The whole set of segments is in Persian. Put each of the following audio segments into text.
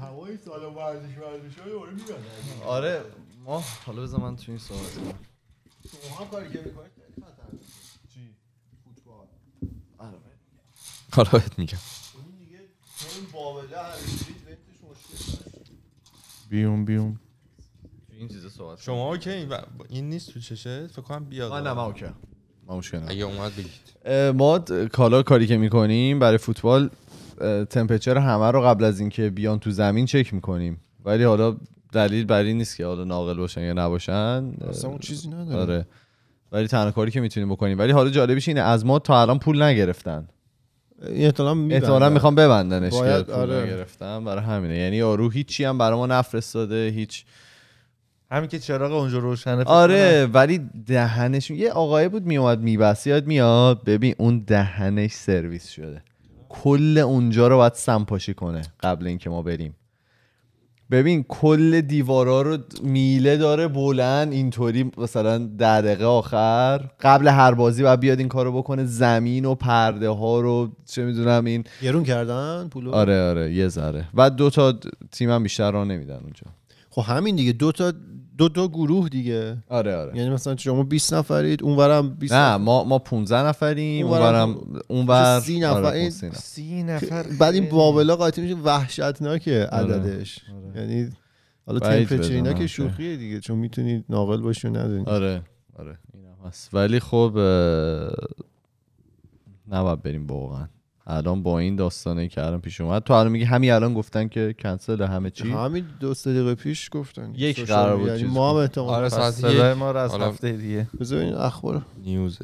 سال سالا ورزش ورزش های یارو میگنه آره ما حالا بذار من تو این صحبت کنم شما هم کاری که میکنید خیلی خطرناکه چی فوتبال آره حالا بهت میگم اون دیگه چون بابله همینجوری مشکل بیوم بیوم این چیزا صحبت شما اوکی این نیست تو چشه فکر کنم بیاد نه من اوکی ما مشکل اگه اومد بگید ما کالا کاری که میکنیم برای فوتبال تمپچر همه رو قبل از اینکه بیان تو زمین چک میکنیم ولی حالا دلیل بر این نیست که حالا ناقل باشن یا نباشن اصلا اون چیزی نداره آره. ولی تنها کاری که میتونیم بکنیم ولی حالا جالبیش اینه از ما تا الان پول نگرفتن احتمالا میخوام ببندنش پول آره. نگرفتم برای همینه یعنی یارو هیچی هم برای ما نفرستاده هیچ همین که چراغ اونجا روشنه آره ولی دهنش یه آقای بود میومد میبست میاد ببین اون دهنش سرویس شده کل اونجا رو باید سمپاشی کنه قبل اینکه ما بریم ببین کل دیوارا رو میله داره بلند اینطوری مثلا در دقیقه آخر قبل هر بازی باید بیاد این کارو بکنه زمین و پرده ها رو چه میدونم این گرون کردن پولو آره آره یه ذره و دو تا هم بیشتر رو نمیدن اونجا خب همین دیگه دو تا دو دو گروه دیگه آره آره یعنی مثلا شما 20 نفرید اونورم 20 نه ما ما 15 نفریم اونورم اونور 30 آره، نفر 30 نفر بعد این بابلا قاطی میشه وحشتناکه آره، آره. عددش یعنی حالا تمپرچر اینا که شوخیه دیگه چون میتونید ناقل باشی ندونی آره آره اینم هست ولی خب نباید بریم واقعا الان با این داستانه که الان پیش اومد تو الان میگی همین الان گفتن که کنسل همه چی همین دو سه دقیقه پیش گفتن یک قرار بود یعنی ما هم احتمال آره ساعت ما رو از هفته دیگه بذار این اخبار نیوز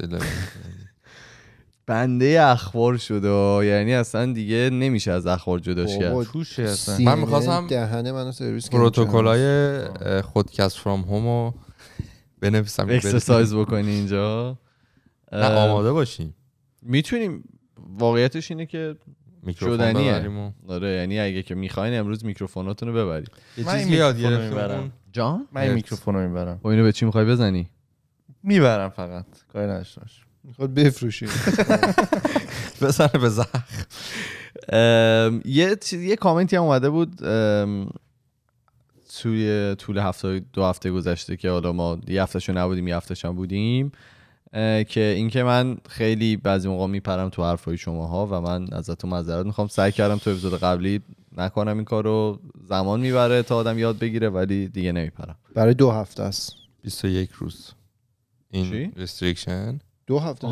بنده اخبار شده یعنی اصلا دیگه نمیشه از اخبار جداش کرد توشه اصلا من می‌خواستم دهنه منو سرویس پروتکلای خودکست فرام رو بنویسم اکسرسایز بکنی اینجا آماده باشیم میتونیم واقعیتش اینه که شدنیه آره یعنی اگه که میخواین امروز میکروفوناتونو رو ببرید یه چیز یاد گرفتم جان من میکروفون رو میبرم و خب اینو به چی میخوای بزنی میبرم فقط کاری نداشتش میخواد بفروشی بزنه به زخ یه یه کامنتی هم اومده بود توی طول هفته دو هفته گذشته که حالا ما یه هفتهشو نبودیم یه هفتهشم بودیم که اینکه من خیلی بعضی موقع میپرم تو حرفای شماها و من ازتون معذرت میخوام سعی کردم تو اپیزود قبلی نکنم این کارو زمان میبره تا آدم یاد بگیره ولی دیگه نمیپرم برای دو هفته است 21 روز این ریستریکشن دو هفته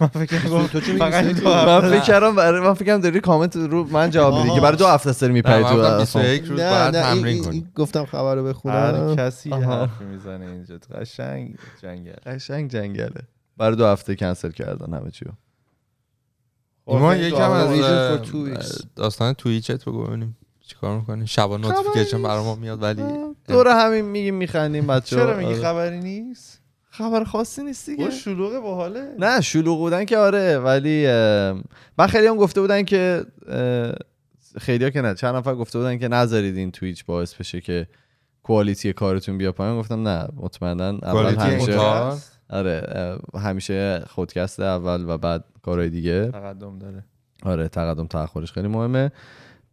من فکر کنم تو چی من فکر من داری کامنت رو من جواب میدی که برای دو هفته سر میپری تو اصلا یک بعد تمرین گفتم خبر رو بخونم هر کسی حرف میزنه اینجا قشنگ جنگل قشنگ جنگله برای دو هفته کنسل کردن همه چی رو ما یکم از داستان توییچت بگو ببینیم چیکار میکنی شبا نوتیفیکیشن برام ما میاد ولی دور همین میگیم میخندیم بچه‌ها چرا میگی آره. خبری نیست خبر خاصی نیست دیگه شلوغه با حاله نه شلوغ بودن که آره ولی من خیلی هم گفته بودن که خیلی که نه چند نفر گفته بودن که نذارید این تویچ باعث بشه که کوالیتی کارتون بیا پایین گفتم نه مطمئنا اول همیشه آره همیشه خودکست اول و بعد کارهای دیگه تقدم داره آره تقدم تاخورش خیلی مهمه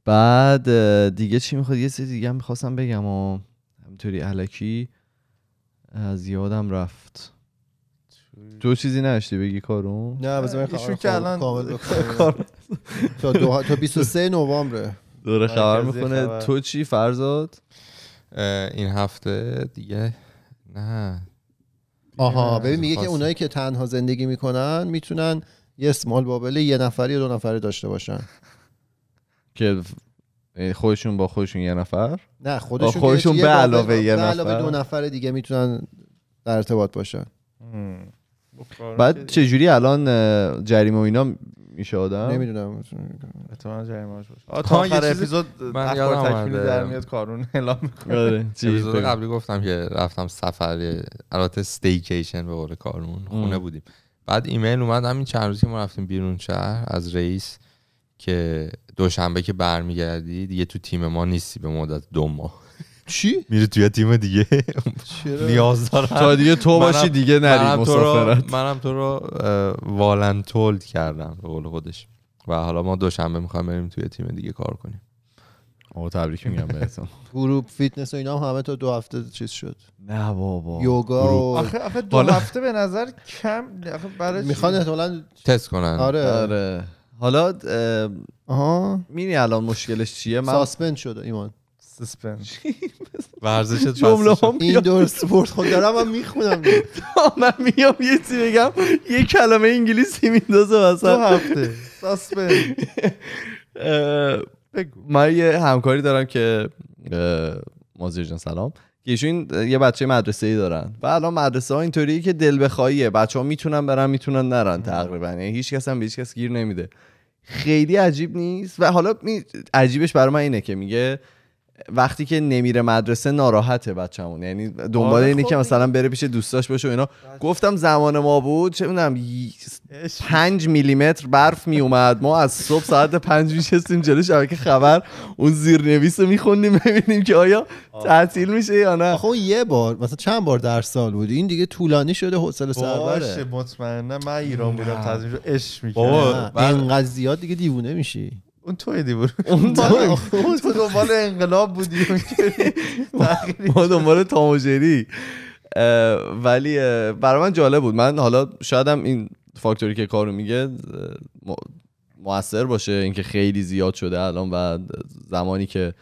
بعد دیگه چی میخواد یه سری دیگه هم بگم و همینطوری علکی از یادم رفت تو چیزی نشتی بگی کارون نه بذار من که کامل تا تا 23 نوامبر دوره آره، خبر میکنه تو چی فرزاد این هفته دیگه نه آها ببین میگه که اونایی که تنها زندگی میکنن میتونن یه اسمال بابله یه نفری یا دو نفری داشته باشن که یعنی خودشون با خودشون یه نفر نه خودشون, خودشون به علاوه یه نفر علاوه دو نفر دیگه میتونن در ارتباط باشن بعد خب، چه جوری الان جریمه و اینا میشه آدم نمیدونم احتمال جریمه باشه تا چیز... اپیزود من یادم تکمیل در میاد کارون اعلام آره، اپیزود قبلی گفتم که رفتم سفر البته استیکیشن به قول کارون خونه بودیم بعد ایمیل اومد همین چند روزی ما رفتیم بیرون شهر از رئیس که دوشنبه که برمیگردی دیگه تو تیم ما نیستی به مدت دو ماه چی؟ میره توی تیم دیگه نیاز دارم تا دیگه تو باشی دیگه نری مسافرت منم تو رو والنتولد کردم به قول خودش و حالا ما دوشنبه میخوایم بریم توی تیم دیگه کار کنیم آقا تبریک میگم بهتون گروپ فیتنس و اینا همه تا دو هفته چیز شد نه بابا یوگا و... آخه آخه دو هفته به نظر کم برای میخوان احتمالاً تست کنن آره, آره. حالا آها میری الان مشکلش چیه من ساسپند شده ایمان ساسپند ورزش جمله هم این دور سپورت خود دارم من میخونم من میام یه چیزی بگم یه کلمه انگلیسی میندازه وسط دو هفته ساسپند من یه همکاری دارم که مازیار جان سلام که یه بچه مدرسه ای دارن و الان مدرسه ها اینطوریه که دل بخواهیه بچه ها میتونن برن میتونن نرن تقریبا یعنی هیچ کس هم به هیچ کس گیر نمیده خیلی عجیب نیست و حالا عجیبش برای من اینه که میگه وقتی که نمیره مدرسه ناراحته بچه‌مون یعنی دنبال آره، اینه که خب مثلا بره پیش دوستاش باشه و اینا گفتم زمان ما بود چه میدونم 5 میلیمتر برف می اومد ما از صبح ساعت 5 میشستیم جلوی شبکه خبر اون زیرنویس رو میخوندیم ببینیم که آیا تعطیل میشه یا نه خب یه بار مثلا چند بار در سال بود این دیگه طولانی شده حوصله سر باشه مطمئنا من ایران بودم تعطیل اش میکردم اینقدر زیاد دیگه دیوونه میشی اون تو ایدی برو تو دنبال انقلاب بودی ما دنبال تاموجری ولی برای من جالب بود من حالا شایدم این فاکتوری که کارو میگه موثر باشه اینکه خیلی زیاد شده الان و زمانی که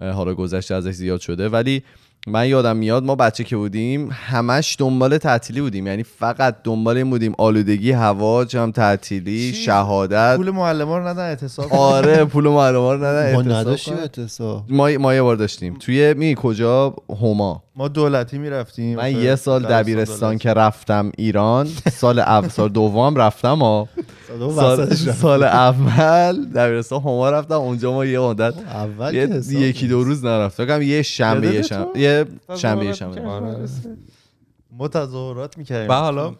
حالا گذشته ازش زیاد شده ولی من یادم میاد ما بچه که بودیم همش دنبال تعطیلی بودیم یعنی فقط دنبال این بودیم آلودگی هوا جمع تعطیلی شهادت پول معلم رو ندن اعتصاب آره پول معلم رو ندن ما نداشتیم اعتصاب ما ما یه بار داشتیم توی می کجا هما ما دولتی رفتیم. من یه سال دبیرستان که رفتم ایران سال اول سال دوم رفتم ها سال, اول دبیرستان هما رفتم اونجا ما یه مدت خب، یکی دو روز نرفتم یه شنبه یه شنبه یه شنبه آره. شنبه ما تظاهرات میکردیم حالا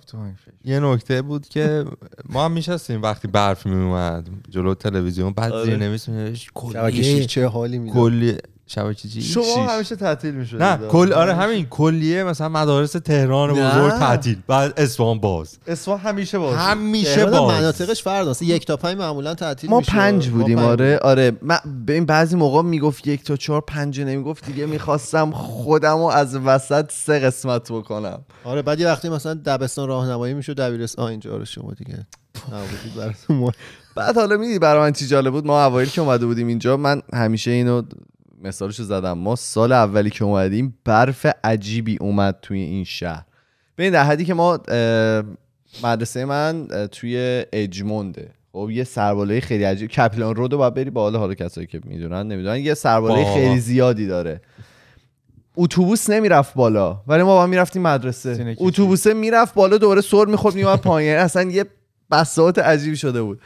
یه نکته بود که ما هم میشستیم وقتی برف میومد جلو تلویزیون بعد آره. زیر نویس چه حالی میده کلی شما همیشه تعطیل میشد نه کل آره همین کلیه مثلا مدارس تهران بزرگ تعطیل بعد اصفهان باز اصفهان همیشه باز همیشه باز مناطقش فرد هست یک تا پنج معمولا تعطیل ما پنج آره، بودیم آره آره به این بعضی موقع میگفت یک تا چهار پنج نمیگفت دیگه میخواستم خودمو از وسط سه قسمت بکنم آره بعد یه وقتی مثلا دبستان راهنمایی میشد دبیرستان اینجا رو آره، شما دیگه بعد حالا میدی برای من چی جالب بود ما اوایل که اومده بودیم اینجا من همیشه اینو مثالشو زدم ما سال اولی که اومدیم برف عجیبی اومد توی این شهر ببین در حدی که ما مدرسه من توی اجمونده خب یه سرباله خیلی عجیب کپلان رود رو باید بری بالا حالا کسایی که میدونن نمیدونن یه سرباله خیلی زیادی داره اتوبوس نمیرفت بالا ولی ما با میرفتیم مدرسه اتوبوسه میرفت بالا دوباره سر میخورد میومد پایین اصلا یه بسات عجیب شده بود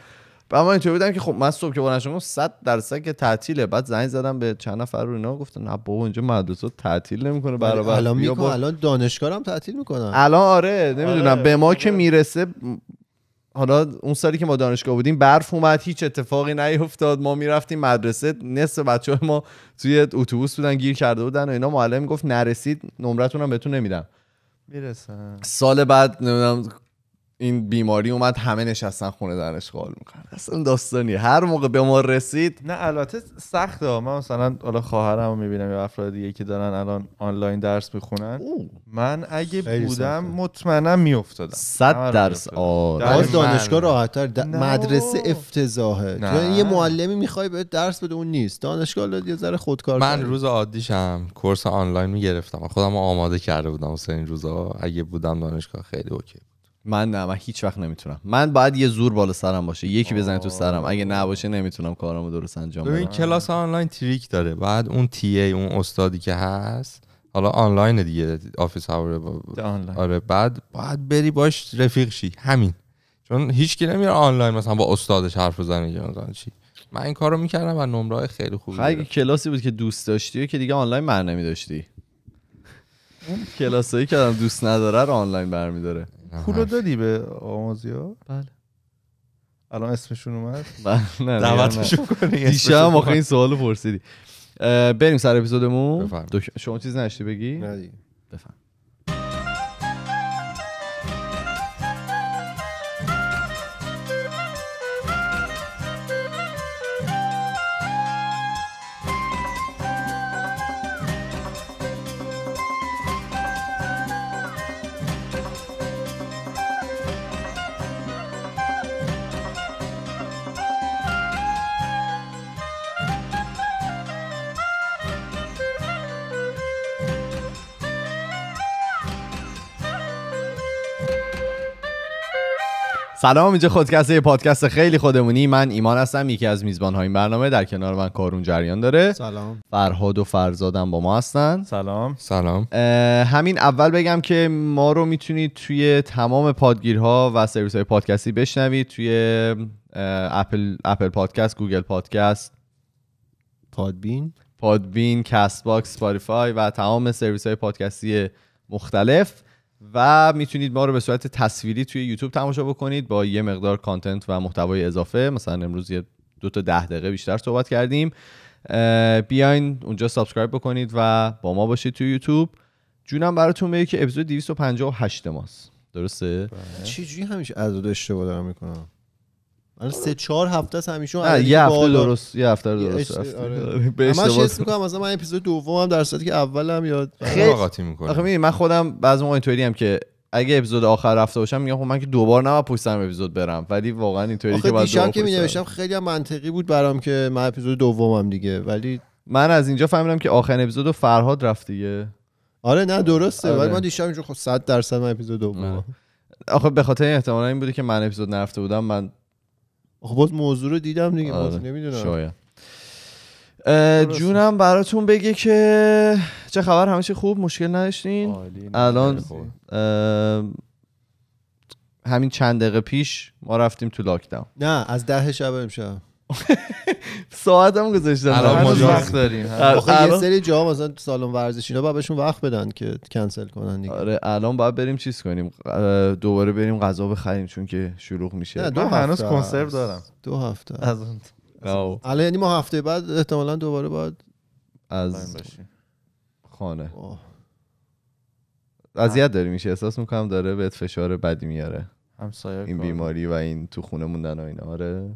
اما من بودم که خب من صبح که بانشون نشونم صد درصد که تعطیله بعد زنگ زدم به چند نفر رو اینا گفتن نه بابا اینجا مدرسه تعطیل نمیکنه برابر الان با... الان دانشگاه هم تعطیل میکنن الان آره نمیدونم آره. به ما که میرسه حالا اون سالی که ما دانشگاه بودیم برف اومد هیچ اتفاقی نیفتاد ما میرفتیم مدرسه نصف بچه ما توی اتوبوس بودن گیر کرده بودن و اینا معلم گفت نرسید نمرتون هم بهتون نمیدم میرسن سال بعد نمیدونم این بیماری اومد همه نشستن خونه در اشغال میکنن اصلا داستانی هر موقع به ما رسید نه البته سخته ها. من مثلا حالا رو میبینم یا افراد دیگه که دارن الان آنلاین درس میخونن من اگه بودم مطمئنا میافتادم 100 درس آره باز دانشگاه راحت تر مدرسه افتضاحه یه معلمی میخوای به درس بده اون نیست دانشگاه یه ذره خودکار من داره. روز عادیشم کورس آنلاین میگرفتم خودم آماده کرده بودم این روزا اگه بودم دانشگاه خیلی اوکی من نه من هیچ وقت نمیتونم من باید یه زور بالا سرم باشه یکی بزنه تو سرم اگه نباشه نمیتونم کارامو درست انجام بدم این کلاس آنلاین تریک داره بعد اون تی ای اون استادی که هست حالا آنلاین دیگه آفیس هاور با... آره بعد باید بری باش رفیق شی همین چون هیچ کی نمیره آنلاین مثلا با استادش حرف بزنه یا مثلا چی من این کارو میکردم و نمره خیلی خوبی خب، اگه کلاسی بود که دوست داشتی که دیگه آنلاین معنی داشتی کلاسایی که دوست نداره آنلاین برمیداره پول رو دادی به آمازیا بله الان اسمشون اومد بله، نه دعوتشون کنی دیشب آخه این سوالو پرسیدی بریم سر اپیزودمون شما چیز نشتی بگی نه بفهم سلام اینجا خودکسته پادکست خیلی خودمونی من ایمان هستم یکی از میزبان های این برنامه در کنار من کارون جریان داره سلام فرهاد و فرزادم با ما هستن سلام سلام همین اول بگم که ما رو میتونید توی تمام پادگیرها و سرویس های پادکستی بشنوید توی اپل اپل پادکست گوگل پادکست پادبین پادبین کست باکس سپاریفای و تمام سرویس های پادکستی مختلف و میتونید ما رو به صورت تصویری توی یوتیوب تماشا بکنید با یه مقدار کانتنت و محتوای اضافه مثلا امروز یه دو تا ده دقیقه بیشتر صحبت کردیم بیاین اونجا سابسکرایب بکنید و با ما باشید توی یوتیوب جونم براتون بگه که اپیزود 258 ماست درسته چیجوری همیشه عدد اشتباه دارم میکنم الان سه چهار هفته است همیشه یه هفته درست یه هفته درست است آره. من حس میکنم مثلا من اپیزود دومم در صورتی که هم یاد خیلی قاطی میکنه من خودم بعضی موقع اینطوری هم که اگه اپیزود آخر رفته باشم میگم خب من که دوبار نه پشت سر اپیزود برم ولی واقعا اینطوری که بعد دیشب که مینوشتم خیلی هم منطقی بود برام که من اپیزود دومم دیگه ولی من از اینجا فهمیدم که آخرین اپیزود فرهاد رفت دیگه آره نه درسته آره. ولی من دیشب اینجا خب 100 درصد من اپیزود دومم آره. آخه به خاطر احتمال این بوده که من اپیزود نرفته بودم من خب باز موضوع رو دیدم دیگه آره. شاید آره، جونم براتون بگه که چه خبر همیشه خوب مشکل نداشتین الان همین چند دقیقه پیش ما رفتیم تو لاکداون نه از ده شب امشب ساعت هم گذاشتم الان ما وقت داریم یه سری جا مثلا تو سالن ورزشی اینا بهشون وقت بدن که کنسل کنن دیگه آره الان باید بریم چیز کنیم دوباره بریم غذا بخریم چون که شروع میشه دو هنوز کنسرو دارم دو هفته از اون الان یعنی ما هفته بعد احتمالا دوباره باید از خانه اذیت داری میشه احساس میکنم داره بهت فشار بدی میاره این بیماری و این تو خونه موندن و اینا آره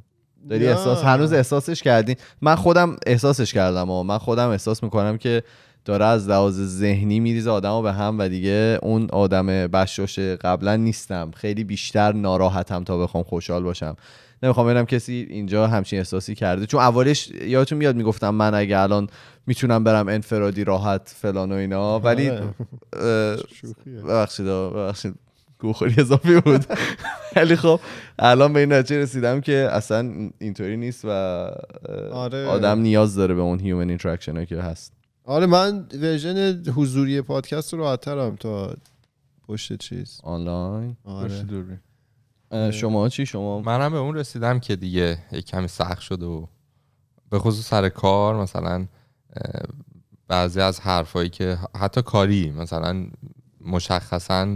داری احساس هنوز احساسش کردین من خودم احساسش کردم و من خودم احساس میکنم که داره از لحاظ ذهنی میریزه آدمو به هم و دیگه اون آدم بشوش قبلا نیستم خیلی بیشتر ناراحتم تا بخوام خوشحال باشم نمیخوام ببینم کسی اینجا همچین احساسی کرده چون اولش یادتون میاد میگفتم من اگه الان میتونم برم انفرادی راحت فلان و اینا ولی آره. ببخشید ببخشید گوخوری اضافی بود ولی خب الان به این نتیجه رسیدم که اصلا اینطوری نیست و آره. آدم نیاز داره به اون هیومن اینتراکشن که هست آره من ورژن حضوری پادکست رو راحت‌ترم تا پشت چیز آنلاین آره. آره. شما چی شما منم به اون رسیدم که دیگه یک کمی سخت شد و به خصوص سر کار مثلا بعضی از حرفایی که حتی کاری مثلا مشخصا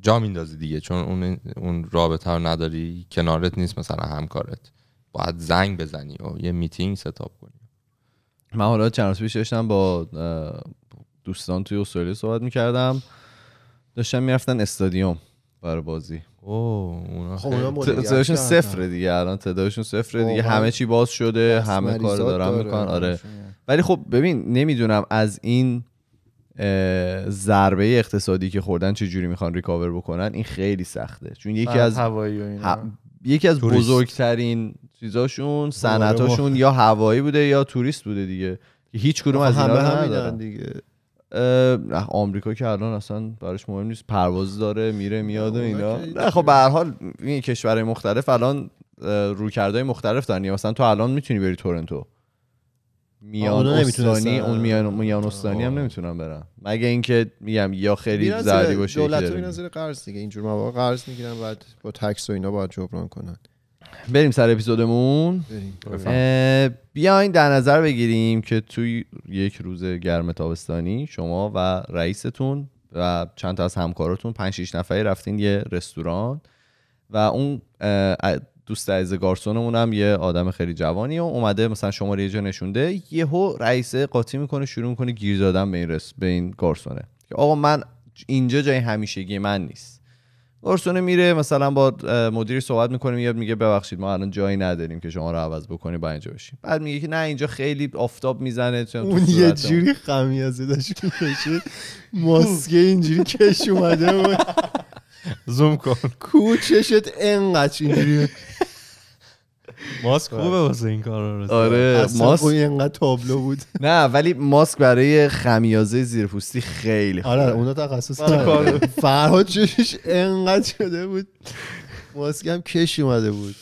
جا میندازی دیگه چون اون اون رابطه رو نداری کنارت نیست مثلا همکارت باید زنگ بزنی و یه میتینگ ستاپ کنی من حالا چند روز پیش داشتم با دوستان توی استرالیا صحبت میکردم داشتم میرفتن استادیوم برای بازی اوه اونا خب، صفره دیگه الان تعدادشون صفر خب، دیگه آره. همه چی باز شده همه کار دارن میکنن آره ولی خب ببین نمیدونم از این ضربه اقتصادی که خوردن چه جوری میخوان ریکاور بکنن این خیلی سخته چون یکی از ه... یکی از بزرگترین چیزاشون صنعتاشون یا هوایی بوده یا توریست بوده دیگه هیچ کدوم از اینا دیگه نه آمریکا که الان اصلا براش مهم نیست پرواز داره میره میاد و اینا نه خب به هر حال این کشورهای مختلف الان روکردهای مختلف دارن مثلا تو الان میتونی بری تورنتو میان استانی اون میان میان استانی هم نمیتونم برم مگه اینکه میگم یا خیلی زردی باشه دولت اینا زیر قرض دیگه اینجور واقعا قرض میگیرن بعد با تکس و اینا باید جبران کنن بریم سر اپیزودمون بیاین در نظر بگیریم که توی یک روز گرم تابستانی شما و رئیستون و چند تا از همکاراتون 5 شیش نفری رفتین یه رستوران و اون دوست عزیز گارسونمون هم یه آدم خیلی جوانی و اومده مثلا شماره یه جا نشونده یهو رئیس قاطی میکنه شروع میکنه گیر دادن به این رس به این گارسونه آقا من اینجا جای همیشگی من نیست گارسونه میره مثلا با مدیر صحبت میکنه میاد میگه ببخشید ما الان جایی نداریم که شما رو عوض بکنی با اینجا بشیم بعد میگه که نه اینجا خیلی آفتاب میزنه اون یه جوری خمیازه داشت میکشه ماسکه اینجوری کش اومده زوم کن کوچشت انقدر اینجوری ماسک خب. خوبه واسه این کار رو آره ماسک اون اینقدر تابلو بود نه ولی ماسک برای خمیازه پوستی خیلی خوبه آره اونا تخصص آره. فرهاد چشش اینقدر شده بود ماسک هم کش اومده بود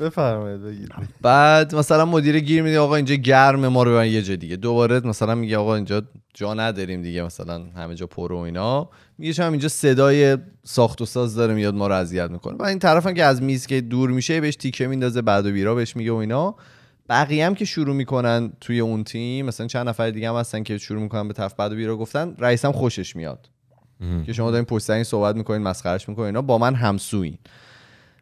بفرمایید بگید بعد مثلا مدیر گیر میده آقا اینجا گرمه ما رو یه جا دیگه دوباره مثلا میگه آقا اینجا جا نداریم دیگه مثلا همه جا پر و اینا میگه چون اینجا صدای ساخت و ساز داره میاد ما رو اذیت میکنه و این طرف هم که از میز که دور میشه بهش تیکه میندازه بعد و بیرا بهش میگه و اینا بقیه هم که شروع میکنن توی اون تیم مثلا چند نفر دیگه هم هستن که شروع میکنن به تف بعد و بیرا گفتن رئیسم خوشش میاد که شما دارین پشت این صحبت میکنین مسخرش میکنین اینا با من همسوین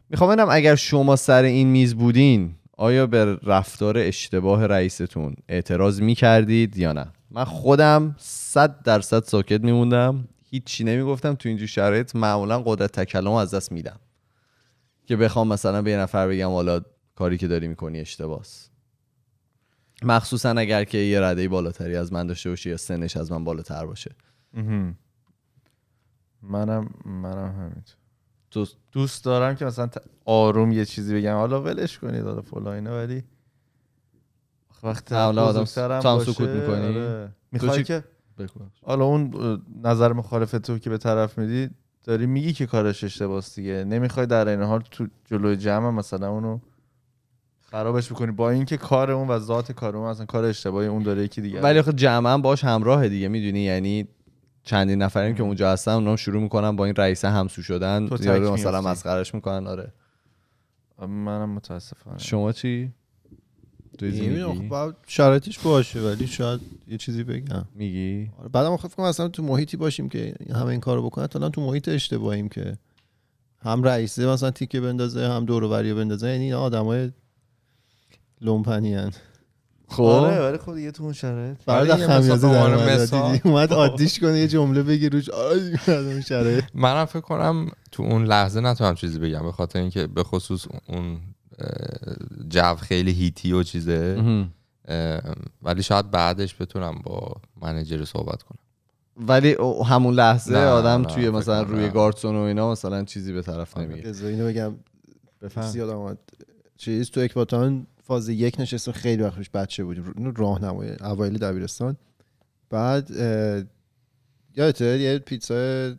میخوام بدم اگر شما سر این میز بودین آیا به رفتار اشتباه رئیستون اعتراض میکردید یا نه من خودم صد درصد ساکت میموندم هیچی نمیگفتم تو اینجور شرایط معمولا قدرت تکلم از دست میدم که بخوام مثلا به یه نفر بگم حالا کاری که داری میکنی اشتباس مخصوصا اگر که یه ردهی بالاتری از من داشته باشه یا سنش از من بالاتر باشه منم منم همینطور دوست دارم که مثلا آروم یه چیزی بگم حالا ولش کنید حالا فلان اینا ولی وقت حالا آدم آره. تو سکوت میکنی میخوای که حالا اون نظر مخالف تو که به طرف میدی داری میگی که کارش اشتباهه دیگه نمیخوای در این حال تو جلوی جمع مثلا اونو خرابش بکنی با اینکه کار اون و ذات کار اون اصلا کار اشتباهی اون داره یکی دیگه ولی خود جمعا باش همراه دیگه میدونی یعنی چندین نفریم که اونجا هستن اونام شروع میکنن با این رئیس همسو شدن یارو مثلا مسخرهش میکنن آره منم متاسفانه شما چی خب شرایطش باشه ولی شاید یه چیزی بگم میگی آره بعدم خب فکر کنم اصلا تو محیطی باشیم که همه این کارو بکنن الان تو محیط اشتباهیم که هم رئیسه مثلا تیکه بندازه هم دور و بندازه یعنی آدمای لومپنی خب آره ولی خود خب یه تو اون شرایط برای خمیازه در اومد عادیش خب. کنه یه جمله بگی روش آره اون شرایط منم فکر کنم تو اون لحظه نتونم چیزی بگم به خاطر اینکه به خصوص اون جو خیلی هیتی و چیزه ولی شاید بعدش بتونم با منیجر صحبت کنم ولی همون لحظه آدم توی مثلا روی نه. گاردسون و اینا مثلا چیزی به طرف آره. نمیگه اینو بگم بفهم یادم چیز تو اکباتان فاز یک نشستم خیلی وقت پیش بچه بودیم راهنمای اوایل دبیرستان بعد یادته یه پیتزا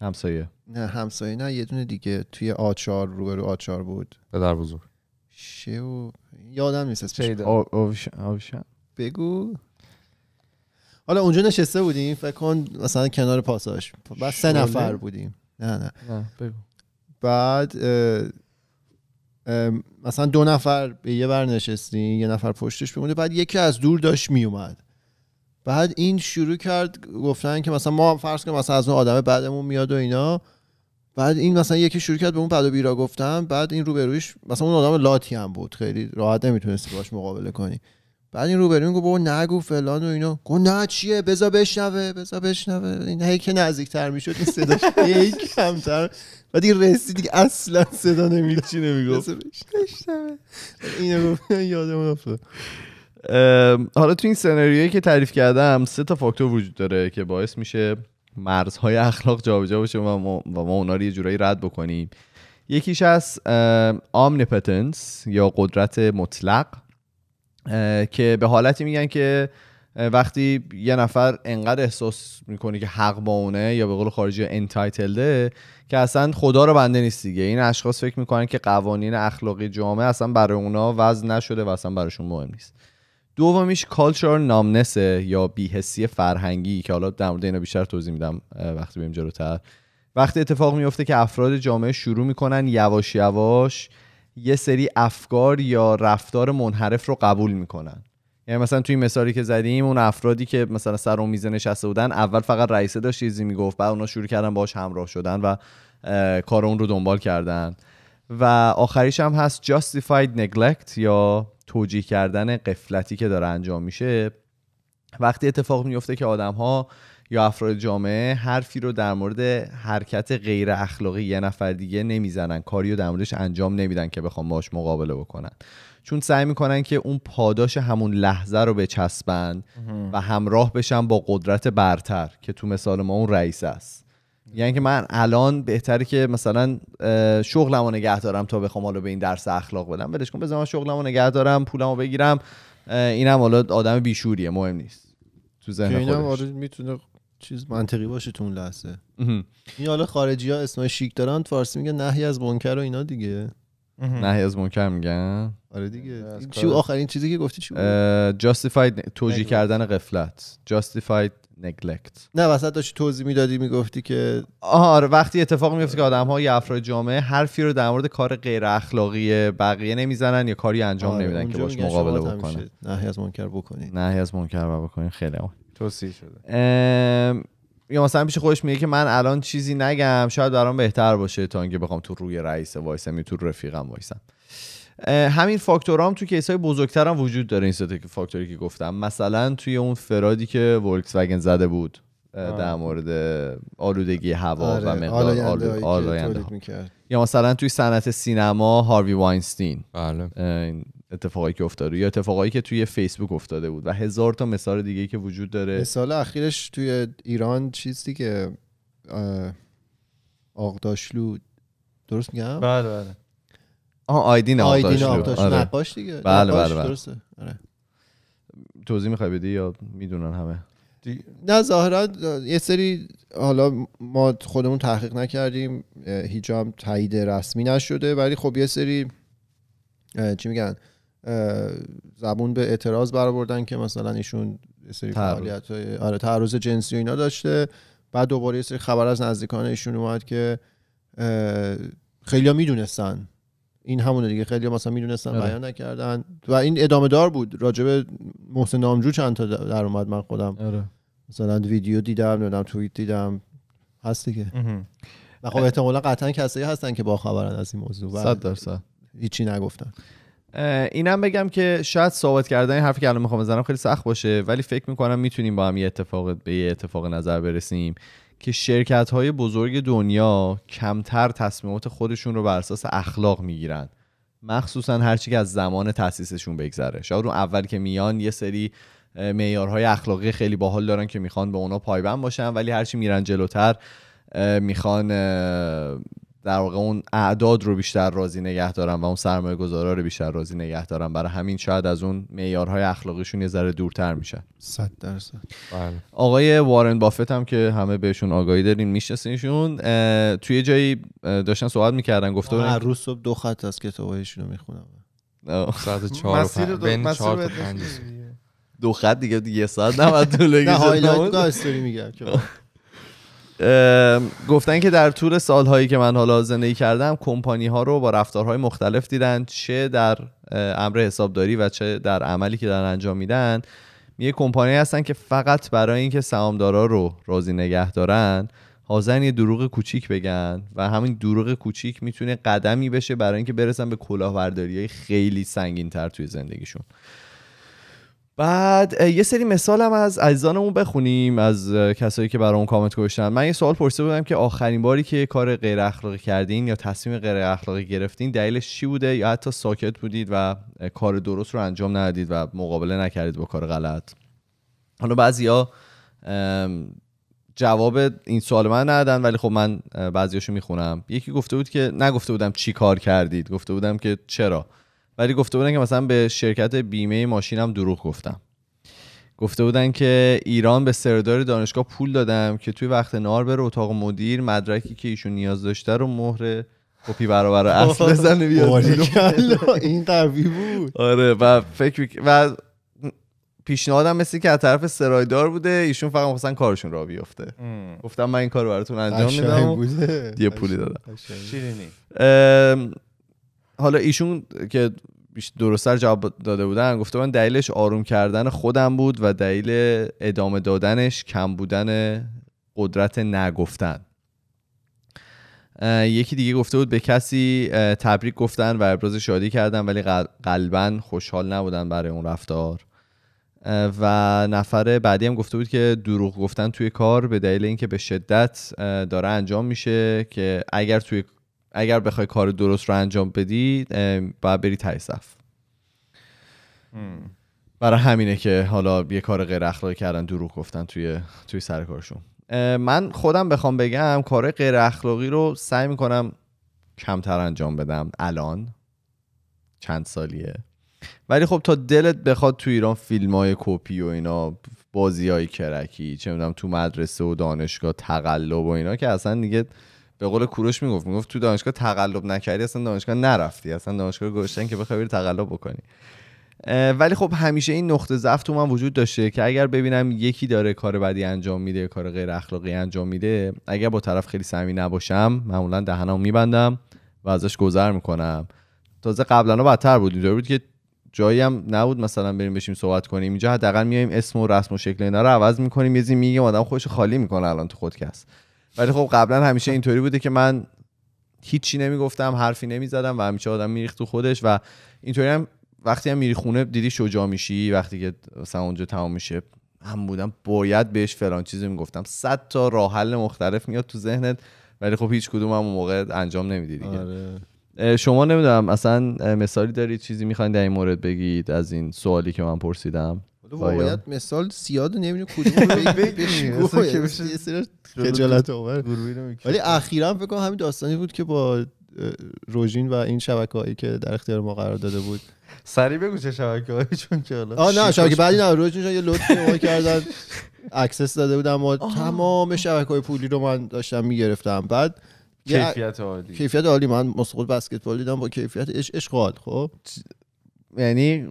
همسایه نه همسایه نه یه دونه دیگه توی آچار روبرو آچار بود پدر بزرگ شو یادم نیست آوشن بگو حالا اونجا نشسته بودیم فکر کن مثلا کنار پاساش بعد سه نفر بودیم نه نه, نه بگو. بعد مثلا دو نفر به یه بر نشستین یه نفر پشتش بمونه بعد یکی از دور داشت میومد بعد این شروع کرد گفتن که مثلا ما فرض کنیم مثلا از اون آدم بعدمون میاد و اینا بعد این مثلا یکی شروع کرد به اون و بیرا گفتن بعد این روبرویش مثلا اون آدم لاتی هم بود خیلی راحت نمیتونستی باش مقابله کنی بعد این روبرون گفت بابا نگو فلان و اینا گفت نه چیه بزا بشنوه بزا بشنوه این هی که نزدیکتر میشد این صدا هی کمتر بعد این رسید دیگه اصلا صدا نمیده چی نمیگفت اینو یادم افتاد حالا تو این سناریویی که تعریف کردم سه تا فاکتور وجود داره که باعث میشه مرزهای اخلاق جابجا بشه و ما, و ما اونا رو یه جورایی رد بکنیم یکیش از آمنیپتنس یا قدرت مطلق که به حالتی میگن که وقتی یه نفر انقدر احساس میکنه که حق با اونه یا به قول خارجی انتایتلده که اصلا خدا رو بنده نیست دیگه این اشخاص فکر میکنن که قوانین اخلاقی جامعه اصلا برای اونا وزن نشده و اصلا براشون مهم نیست دومیش کالچر نامنس یا بیهسی فرهنگی که حالا در مورد بیشتر توضیح میدم وقتی بریم جلوتر وقتی اتفاق میفته که افراد جامعه شروع میکنن یواش یواش یه سری افکار یا رفتار منحرف رو قبول میکنن یعنی مثلا توی مثالی که زدیم اون افرادی که مثلا سر اون میزه نشسته بودن اول فقط رئیسه داشت چیزی میگفت بعد اونا شروع کردن باش همراه شدن و کار اون رو دنبال کردن و آخریش هم هست justified neglect یا توجیه کردن قفلتی که داره انجام میشه وقتی اتفاق میفته که آدم ها یا افراد جامعه حرفی رو در مورد حرکت غیر اخلاقی یه نفر دیگه نمیزنن کاری رو در موردش انجام نمیدن که بخوام باش مقابله بکنن چون سعی میکنن که اون پاداش همون لحظه رو بچسبن و همراه بشن با قدرت برتر که تو مثال ما اون رئیس است یعنی که من الان بهتره که مثلا شغلمو نگه دارم تا بخوام حالا به این درس اخلاق بدم ولش کن بذار شغلمو نگه دارم پولمو بگیرم اینم حالا آدم بیشوریه مهم نیست تو ذهن آره میتونه چیز منطقی باشه تو اون لحظه این حالا خارجی ها اسمای شیک دارن فارسی میگه نهی از منکر و اینا دیگه نهی از منکر میگن آره دیگه چی آخرین چیزی که گفتی چی بود؟ جاستیفاید توجیه کردن قفلت جاستیفاید نگلکت نه وسط داشتی توضیح میدادی میگفتی که آره وقتی اتفاق میفته که آدم های افراد جامعه حرفی رو در مورد کار غیر اخلاقی بقیه نمیزنن یا کاری انجام آره، نمیدن که باش مقابله بکنن نهی از منکر بکنی. نهی از منکر بکنی خیلی توصیه شده یا مثلا پیش خودش میگه که من الان چیزی نگم شاید برام بهتر باشه تا اینکه بخوام تو روی رئیس وایسم یا تو رفیقم وایسم همین فاکتورام هم تو کیس های بزرگتر هم وجود داره این که فاکتوری که گفتم مثلا توی اون فرادی که ولکس وگن زده بود در مورد آلودگی هوا و آره، مقدار آلودگی یا مثلا توی صنعت سینما هاروی واینستین بله. اتفاقایی که افتاده یا اتفاقایی که توی فیسبوک افتاده بود و هزار تا مثال دیگه که وجود داره مثال اخیرش توی ایران چیزی که آقداشلو درست میگم بله بله آه آیدین آقداشلو آیدین آره. دیگه بله، بله، بله. درسته آره. توضیح میخوای بدی یا میدونن همه نه ظاهرا یه سری حالا ما خودمون تحقیق نکردیم هیچ هم تایید رسمی نشده ولی خب یه سری چی میگن زبون به اعتراض برآوردن که مثلا ایشون سری فعالیت آره تعرض جنسی و اینا داشته بعد دوباره یه سری خبر از نزدیکان ایشون اومد که خیلی‌ها میدونستن این همونه دیگه خیلی مثلا میدونستن آره. بیان نکردن و این ادامه دار بود راجبه محسن نامجو چند تا در اومد من خودم آره. مثلا ویدیو دیدم نمیدونم توییت دیدم هست دیگه و خب احتمالا قطعا کسایی هستن که با خبرن از این موضوع صد درصد هیچی نگفتن اینم بگم که شاید ثابت کردن این حرفی که الان میخوام بزنم خیلی سخت باشه ولی فکر میکنم میتونیم با هم یه اتفاق به یه اتفاق نظر برسیم که شرکت های بزرگ دنیا کمتر تصمیمات خودشون رو بر اساس اخلاق میگیرن مخصوصا هرچی که از زمان تاسیسشون بگذره شاید اون اول که میان یه سری معیارهای اخلاقی خیلی باحال دارن که میخوان به اونا پایبند باشن ولی هرچی میرن جلوتر میخوان در واقع اون اعداد رو بیشتر راضی نگه دارن و اون سرمایه گذارا رو بیشتر راضی نگه دارن برای همین شاید از اون میارهای اخلاقیشون یه ذره دورتر میشن 100 درصد بله. آقای وارن بافت هم که همه بهشون آگاهی دارین میشناسینشون توی جایی داشتن صحبت میکردن گفته هر روز صبح دو خط از کتابایشون رو میخونم ساعت 4 و 5 دو خط دیگه یه ساعت نباید طول گفتن که در طول سالهایی که من حالا زندگی کردم کمپانی ها رو با رفتارهای مختلف دیدن چه در امر حسابداری و چه در عملی که دارن انجام میدن یه کمپانی هستن که فقط برای اینکه سهامدارا رو راضی نگه دارن حاضرن یه دروغ کوچیک بگن و همین دروغ کوچیک میتونه قدمی بشه برای اینکه برسن به کلاهبرداریهای خیلی سنگین تر توی زندگیشون بعد یه سری مثال هم از عزیزانمون بخونیم از کسایی که برای اون کامنت گذاشتن من یه سوال پرسیده بودم که آخرین باری که کار غیر اخلاقی کردین یا تصمیم غیر اخلاقی گرفتین دلیلش چی بوده یا حتی ساکت بودید و کار درست رو انجام ندادید و مقابله نکردید با کار غلط حالا بعضیا جواب این سوال من ندادن ولی خب من بعضیاشو میخونم یکی گفته بود که نگفته بودم چی کار کردید گفته بودم که چرا ولی گفته بودن که مثلا به شرکت بیمه ماشینم دروغ گفتم گفته بودن که ایران به سردار دانشگاه پول دادم که توی وقت نار بره اتاق مدیر مدرکی که ایشون نیاز داشته رو مهر کپی برابر اصل بزنه بیاد این قوی بود آره و فکر و پیشنهادم مثل که از طرف سرایدار بوده ایشون فقط مثلا کارشون را بیفته گفتم من این کار براتون انجام میدم یه پولی دادم حالا ایشون که درستر جواب داده بودن گفته من دلیلش آروم کردن خودم بود و دلیل ادامه دادنش کم بودن قدرت نگفتن یکی دیگه گفته بود به کسی تبریک گفتن و ابراز شادی کردن ولی قلبا خوشحال نبودن برای اون رفتار و نفر بعدی هم گفته بود که دروغ گفتن توی کار به دلیل اینکه به شدت داره انجام میشه که اگر توی اگر بخوای کار درست رو انجام بدی باید بری تای صف برای همینه که حالا یه کار غیر اخلاقی کردن دروغ گفتن توی توی سر کارشون من خودم بخوام بگم کار غیر اخلاقی رو سعی میکنم کمتر انجام بدم الان چند سالیه ولی خب تا دلت بخواد تو ایران فیلم های کپی و اینا بازی های کرکی چه میدونم تو مدرسه و دانشگاه تقلب و اینا که اصلا دیگه به قول کوروش میگفت میگفت تو دانشگاه تقلب نکردی اصلا دانشگاه نرفتی اصلا دانشگاه گشتن که بخوای تقلب بکنی ولی خب همیشه این نقطه ضعف تو من وجود داشته که اگر ببینم یکی داره کار بدی انجام میده کار غیر اخلاقی انجام میده اگر با طرف خیلی صمیمی نباشم معمولا دهنمو میبندم و ازش گذر میکنم تازه قبلا بدتر بود اینجوری بود که جایی هم نبود مثلا بریم بشیم صحبت کنیم اینجا حداقل میایم اسم و رسم و شکل اینا رو عوض میکنیم یه میگیم آدم خوش خالی میکنه الان تو خودکست ولی خب قبلا همیشه اینطوری بوده که من هیچی نمیگفتم حرفی نمی زدم و همیشه آدم میریخت تو خودش و اینطوری هم وقتی هم میری خونه دیدی شجاع میشی وقتی که مثلا اونجا تمام میشه هم بودم باید بهش فلان چیزی میگفتم صد تا راه حل مختلف میاد تو ذهنت ولی خب هیچ کدوم هم اون موقع انجام نمیدی دیگه آره. شما نمیدونم اصلا مثالی دارید چیزی میخواین در این مورد بگید از این سوالی که من پرسیدم حالا خب، مثال سیاد نمیدونی کدوم بگی خجالت ولی اخیرا فکر کنم همین داستانی بود که با روژین و این شبکه هایی که در اختیار ما قرار داده بود سری بگو چه شبکه هایی چون که حالا آه نه شبکه بعدی نه روژین یه لطفی ما کردن اکسس داده بودم اما تمام شبکه های پولی رو من داشتم میگرفتم بعد کیفیت عالی کیفیت عالی من مسابقه بسکتبال دیدم با کیفیت اشغال خب یعنی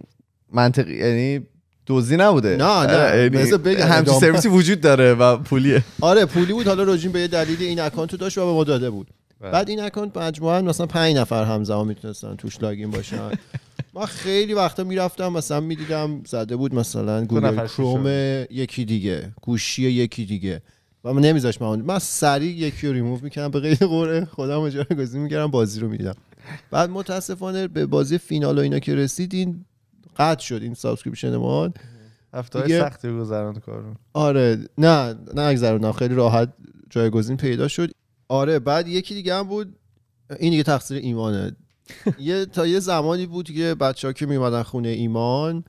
منطقی یعنی دوزی نبوده نه نه یعنی همچین سرویسی وجود داره و پولیه آره پولی بود حالا روجین به یه دلیل این اکانت رو داشت و به ما داده بود بله. بعد این اکانت مجموعا مثلا 5 نفر همزمان میتونستن توش لاگین باشن ما خیلی وقتا میرفتم مثلا میدیدم زده بود مثلا گوگل کروم یکی دیگه گوشی یکی دیگه و من نمیذاشت من من سریع یکی رو ریموو میکردم به غیر قرعه خودم اجاره گزین میکردم بازی رو میدیدم بعد متاسفانه به بازی فینال و اینا که رسیدین قطع شد این سابسکریپشن ما هفته دیگه... سختی کارون آره نه نه گذرون خیلی راحت جایگزین پیدا شد آره بعد یکی دیگه هم بود این دیگه تقصیر ایمانه یه تا یه زمانی بود که بچه‌ها که میمدن خونه ایمان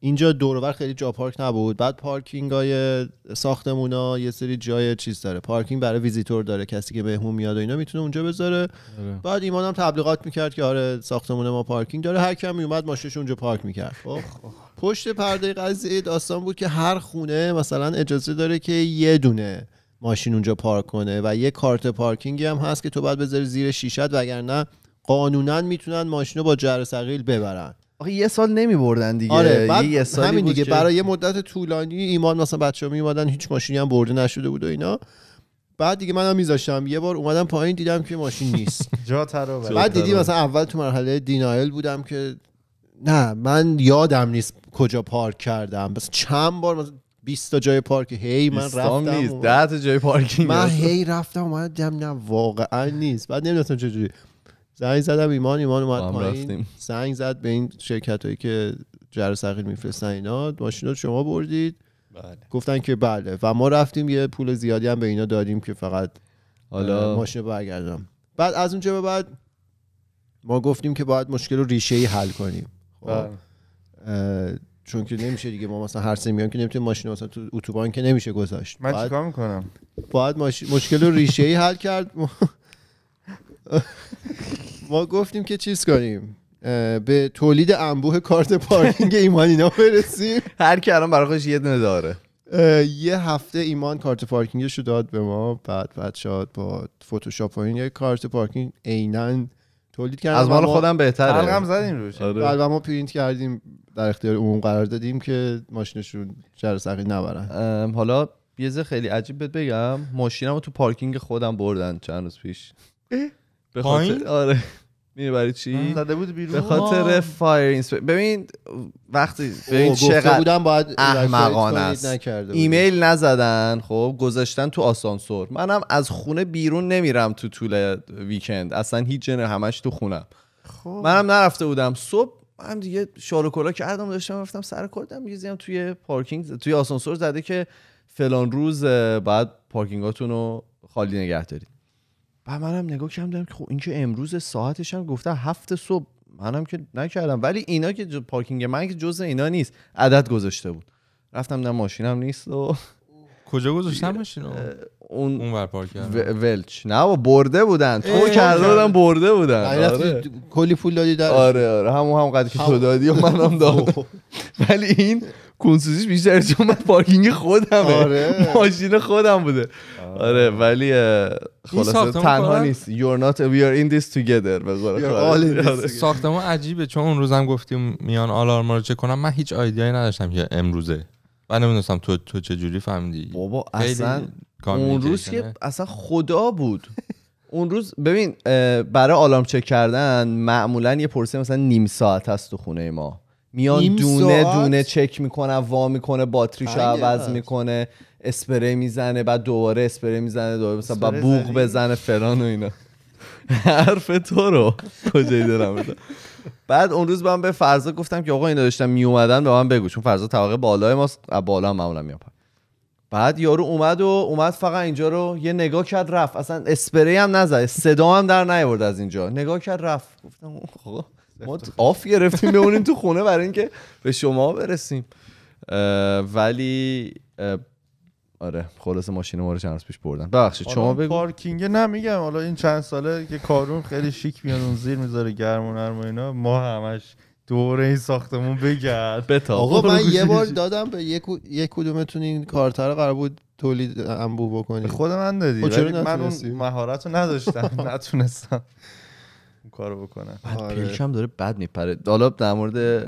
اینجا دورور خیلی جا پارک نبود بعد پارکینگ های ساختمون ها یه سری جای چیز داره پارکینگ برای ویزیتور داره کسی که به هم میاد و اینا میتونه اونجا بذاره آره. بعد ایمان هم تبلیغات میکرد که آره ساختمون ما پارکینگ داره هر کم میومد ماشینش اونجا پارک میکرد خب. خب. پشت پرده قضیه داستان بود که هر خونه مثلا اجازه داره که یه دونه ماشین اونجا پارک کنه و یه کارت پارکینگی هم هست که تو باید بذاری زیر شیشت وگرنه قانونا میتونن ماشین رو با جر ببرن آخه یه سال نمی بردن دیگه آره یه سالی همین دیگه برای یه مدت طولانی ایمان مثلا ها می اومدن هیچ ماشینی هم برده نشده بود و اینا بعد دیگه منم میذاشتم یه بار اومدم پایین دیدم که ماشین نیست جا بعد دیدی مثلا اول تو مرحله دینایل بودم که نه من یادم نیست کجا پارک کردم بس چند بار مثلا 20 تا جای پارک هی من رفتم نیست 10 تا جای پارکینگ من هی رفتم اومدم نه واقعا نیست بعد نمیدونستم چجوری زنگ زدم ایمان ایمان اومد پایین زنگ زد به این شرکت هایی که جرثقیل میفرستن اینا ماشین رو شما بردید بله. گفتن که بله و ما رفتیم یه پول زیادی هم به اینا دادیم که فقط حالا ماشین برگردم بعد از اونجا به بعد ما گفتیم که باید مشکل رو ریشه ای حل کنیم خب بله. چون که نمیشه دیگه ما مثلا هر سه میان که نمیتونیم ماشین مثلا تو اتوبان که نمیشه گذاشت من چیکار میکنم باید مشکل رو ریشه ای حل کرد ما گفتیم که چیز کنیم به تولید انبوه کارت پارکینگ ایمان اینا برسیم هر کی الان برای خودش یه دونه داره یه هفته ایمان کارت پارکینگش رو داد به ما بعد بعد شاد با فتوشاپ و این یه کارت پارکینگ عینا تولید کردن از مال خودم بهتره حلقم زدیم روش آره. بعد ما پرینت کردیم در اختیار اون قرار دادیم که ماشینشون چرا سقیل نبرن حالا یه خیلی عجیب بهت بگم رو تو پارکینگ خودم بردن چند روز پیش به خاطر آره میره برای چی زده بود بیرون به خاطر فایر اینسپ ببین وقتی ببین چقدر بودم باید احمقانه است ایمیل نزدن خب گذاشتن تو آسانسور منم از خونه بیرون نمیرم تو طول ویکند اصلا هیچ جن همش تو خونم خب منم نرفته بودم صبح من دیگه شال کلا کردم داشتم رفتم سر کردم یه توی پارکینگ توی آسانسور زده که فلان روز بعد پارکینگاتون رو خالی نگه دارید و منم نگاه کردم که خب این که امروز ساعتش هم گفته هفت صبح منم که نکردم ولی اینا که پارکینگ من که جز اینا نیست عدد گذاشته بود رفتم نه ماشینم نیست و کجا گذاشتم ماشینو اون اون پارک ولچ نه و برده بودن تو کرده بودن برده بودن یعنی آره. کلی پول دادی در آره آره همون هم قدر که تو دادی و منم دادم ولی این کنسوزیش بیشتر از من پارکینگ خودمه آره. ماشین خودم بوده آره ولی خلاصه تنها نیست you're not we are in this together به قول آره. ساختمون عجیبه چون اون روزم گفتیم میان آلارم رو چک کنم من هیچ ایدهایی نداشتم که امروزه من نمیدونستم تو تو چه جوری فهمیدی بابا اصلا اون روز که اصلا خدا بود اون روز ببین برای آلام چک کردن معمولا یه پرسه مثلا نیم ساعت هست تو خونه ما میان دونه دونه چک میکنه وا میکنه باتریشو عوض میکنه اسپری میزنه بعد دوباره اسپری میزنه دوباره مثلا بعد بوق بزنه فلان و اینا حرف تو رو کجایی دارم بعد اون روز من به فرزا گفتم که آقا اینا داشتم اومدن به من بگو چون فرزا طبقه بالای ماست بالا معمولا میاد بعد یارو اومد و اومد فقط اینجا رو یه نگاه کرد رفت اصلا اسپری هم نزد صدا هم در نیورد از اینجا نگاه کرد رفت گفتم ما آف گرفتیم بمونیم تو خونه برای اینکه به شما برسیم ولی آره خلاص ماشین ما رو چند پیش بردن ببخشید شما بگو پارکینگ نه میگم حالا این چند ساله که کارون خیلی شیک میاد اون زیر میذاره گرم و نرم و اینا ما همش دوره این ساختمون بگرد بتا آقا من یه بار دادم به یک, یک کدومتون این کارتر قرار بود تولید انبوه بکنی خود من دادی خب، من اون مهارت رو نداشتم نتونستم اون کارو بکنم بعد آره. داره بد میپره حالا در مورد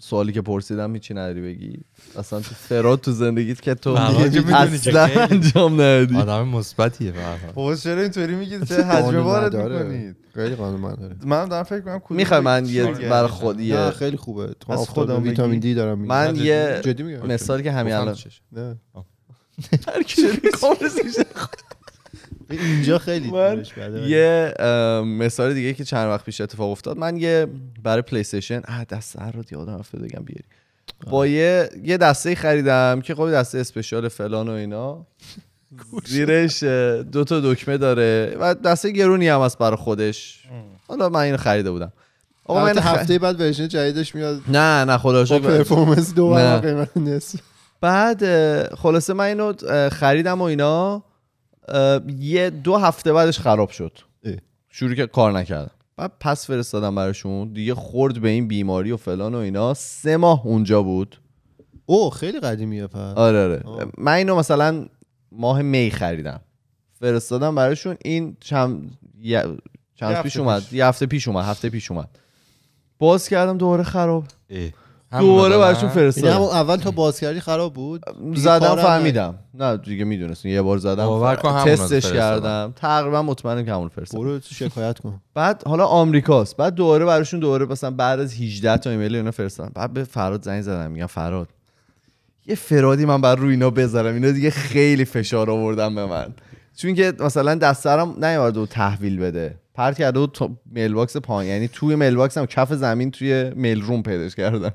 سوالی که پرسیدم هیچی نداری بگی اصلا تو فراد تو زندگیت که تو اصلا انجام ندی آدم مثبتیه بابا چرا اینطوری میگید چه حجم وارد میکنید خیلی قانون داره من دارم فکر کنم کدوم میخوام من یه بر خودیه خیلی خوبه تو از خودم ویتامین دی دارم من یه مثالی که همین الان هر کی اینجا خیلی من یه مثال دیگه که چند وقت پیش اتفاق افتاد من یه برای پلی استیشن دست سر رو یادم افتاد بگم بیاری آره. با یه یه دسته خریدم که خب دسته اسپشیال فلان و اینا زیرش دو تا دکمه داره و دسته گرونی هم هست برای خودش حالا من اینو خریده بودم آقا من هفته بعد ورژن جدیدش میاد نه نه خلاصه پرفورمنس دو قیمت بعد خلاصه من اینو خریدم و اینا یه دو هفته بعدش خراب شد شروع که کار نکردم بعد پس فرستادم براشون دیگه خورد به این بیماری و فلان و اینا سه ماه اونجا بود او خیلی قدیمیه پس آره آره من اینو مثلا ماه می خریدم فرستادم براشون این چند چند پیش اومد یه هفته پیش اومد هفته پیش اومد باز کردم دوباره خراب دوباره براشون فرستادم یعنی اول تا باز کردی خراب بود زدم فهمیدم نه دیگه میدونستم یه بار زدم ف... تستش کردم تقریبا مطمئنم که همون فرستادم برو شکایت کن بعد حالا آمریکاست بعد دوباره براشون دوباره مثلا بعد از 18 تا ایمیل اینا فرستادم بعد به فراد زنگ زدم میگم فراد یه فرادی من بر روی اینا بذارم اینا دیگه خیلی فشار آوردن به من چون که مثلا دسترم نیاورد و تحویل بده پرت کرده تو میل باکس پایین یعنی توی میل باکس هم کف زمین توی میل روم پیداش کردم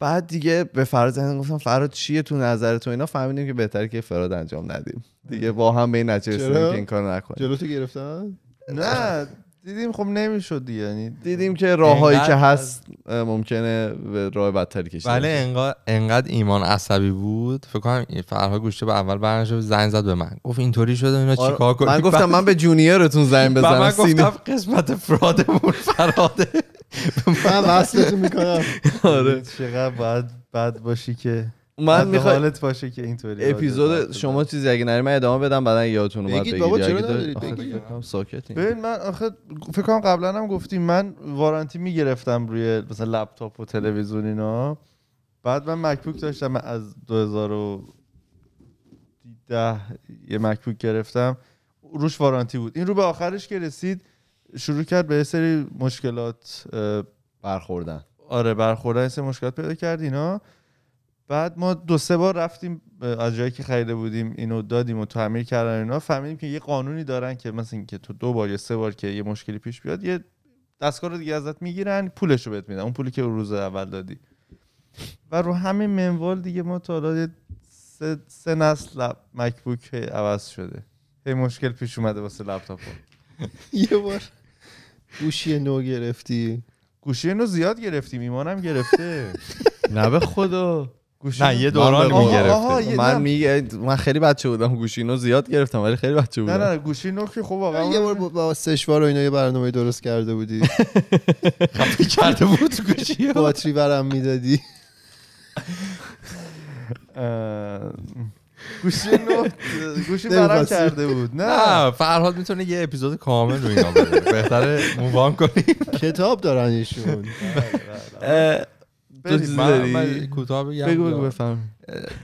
بعد دیگه به فراد گفتم فراد چیه تو نظر تو اینا فهمیدیم که بهتر که فراد انجام ندیم دیگه با هم به این که این کار نکنیم جلوتو گرفتن نه دیدیم خب نمیشد دیگه یعنی دیدیم که راههایی که هست ممکنه به راه بدتری کشید بله انقدر انقدر ایمان عصبی بود فکر کنم فرها گوشته به اول برنامه زنگ زد به من گفت اینطوری شده اینا آره. چیکار من گفتم من به جونیورتون زنگ بزنم من گفتم قسمت فراد. فراده من وصلتو میکنم آره یعنی چقدر باید بد باشی که من میخوام حالت باشه که اینطوری آره، اپیزود شما چیزی اگه من ادامه بدم بعدا یادتون اومد بگید بابا چرا ساکت ببین من آخه فکر کنم قبلا هم گفتی من وارانتی میگرفتم روی مثلا لپتاپ و تلویزیون اینا بعد من مکبوک داشتم از از ده یه مکبوک گرفتم روش وارانتی بود این رو به آخرش که رسید شروع کرد به سری مشکلات برخوردن آره برخوردن سری مشکلات پیدا کرد اینا بعد ما دو سه بار رفتیم از جایی که خریده بودیم اینو دادیم و تعمیر کردن اینا فهمیدیم که یه قانونی دارن که مثلا اینکه تو دو بار یا سه بار که یه مشکلی پیش بیاد یه دستگاه رو دیگه ازت میگیرن پولش رو بهت میدن اون پولی که روز اول دادی و رو همین منوال دیگه ما تا حالا سه, سه نسل مکبوک عوض شده هی مشکل پیش اومده واسه لپتاپ یه بار گوشی نو گرفتی گوشی نو زیاد گرفتیم ایمانم گرفته نه به خدا گوشی نه یه دوران میگرفته من من خیلی بچه بودم گوشی نو زیاد گرفتم ولی خیلی بچه بودم نه نه گوشی نو که خب واقعا یه بار با سشوار و اینا یه برنامه درست کرده بودی خفه کرده بود گوشی باتری برم میدادی گوشی نو گوشی برام کرده بود نه فرهاد میتونه یه اپیزود کامل رو اینا بده بهتره موبان کنیم کتاب دارن ایشون بله، بله. بگو بگو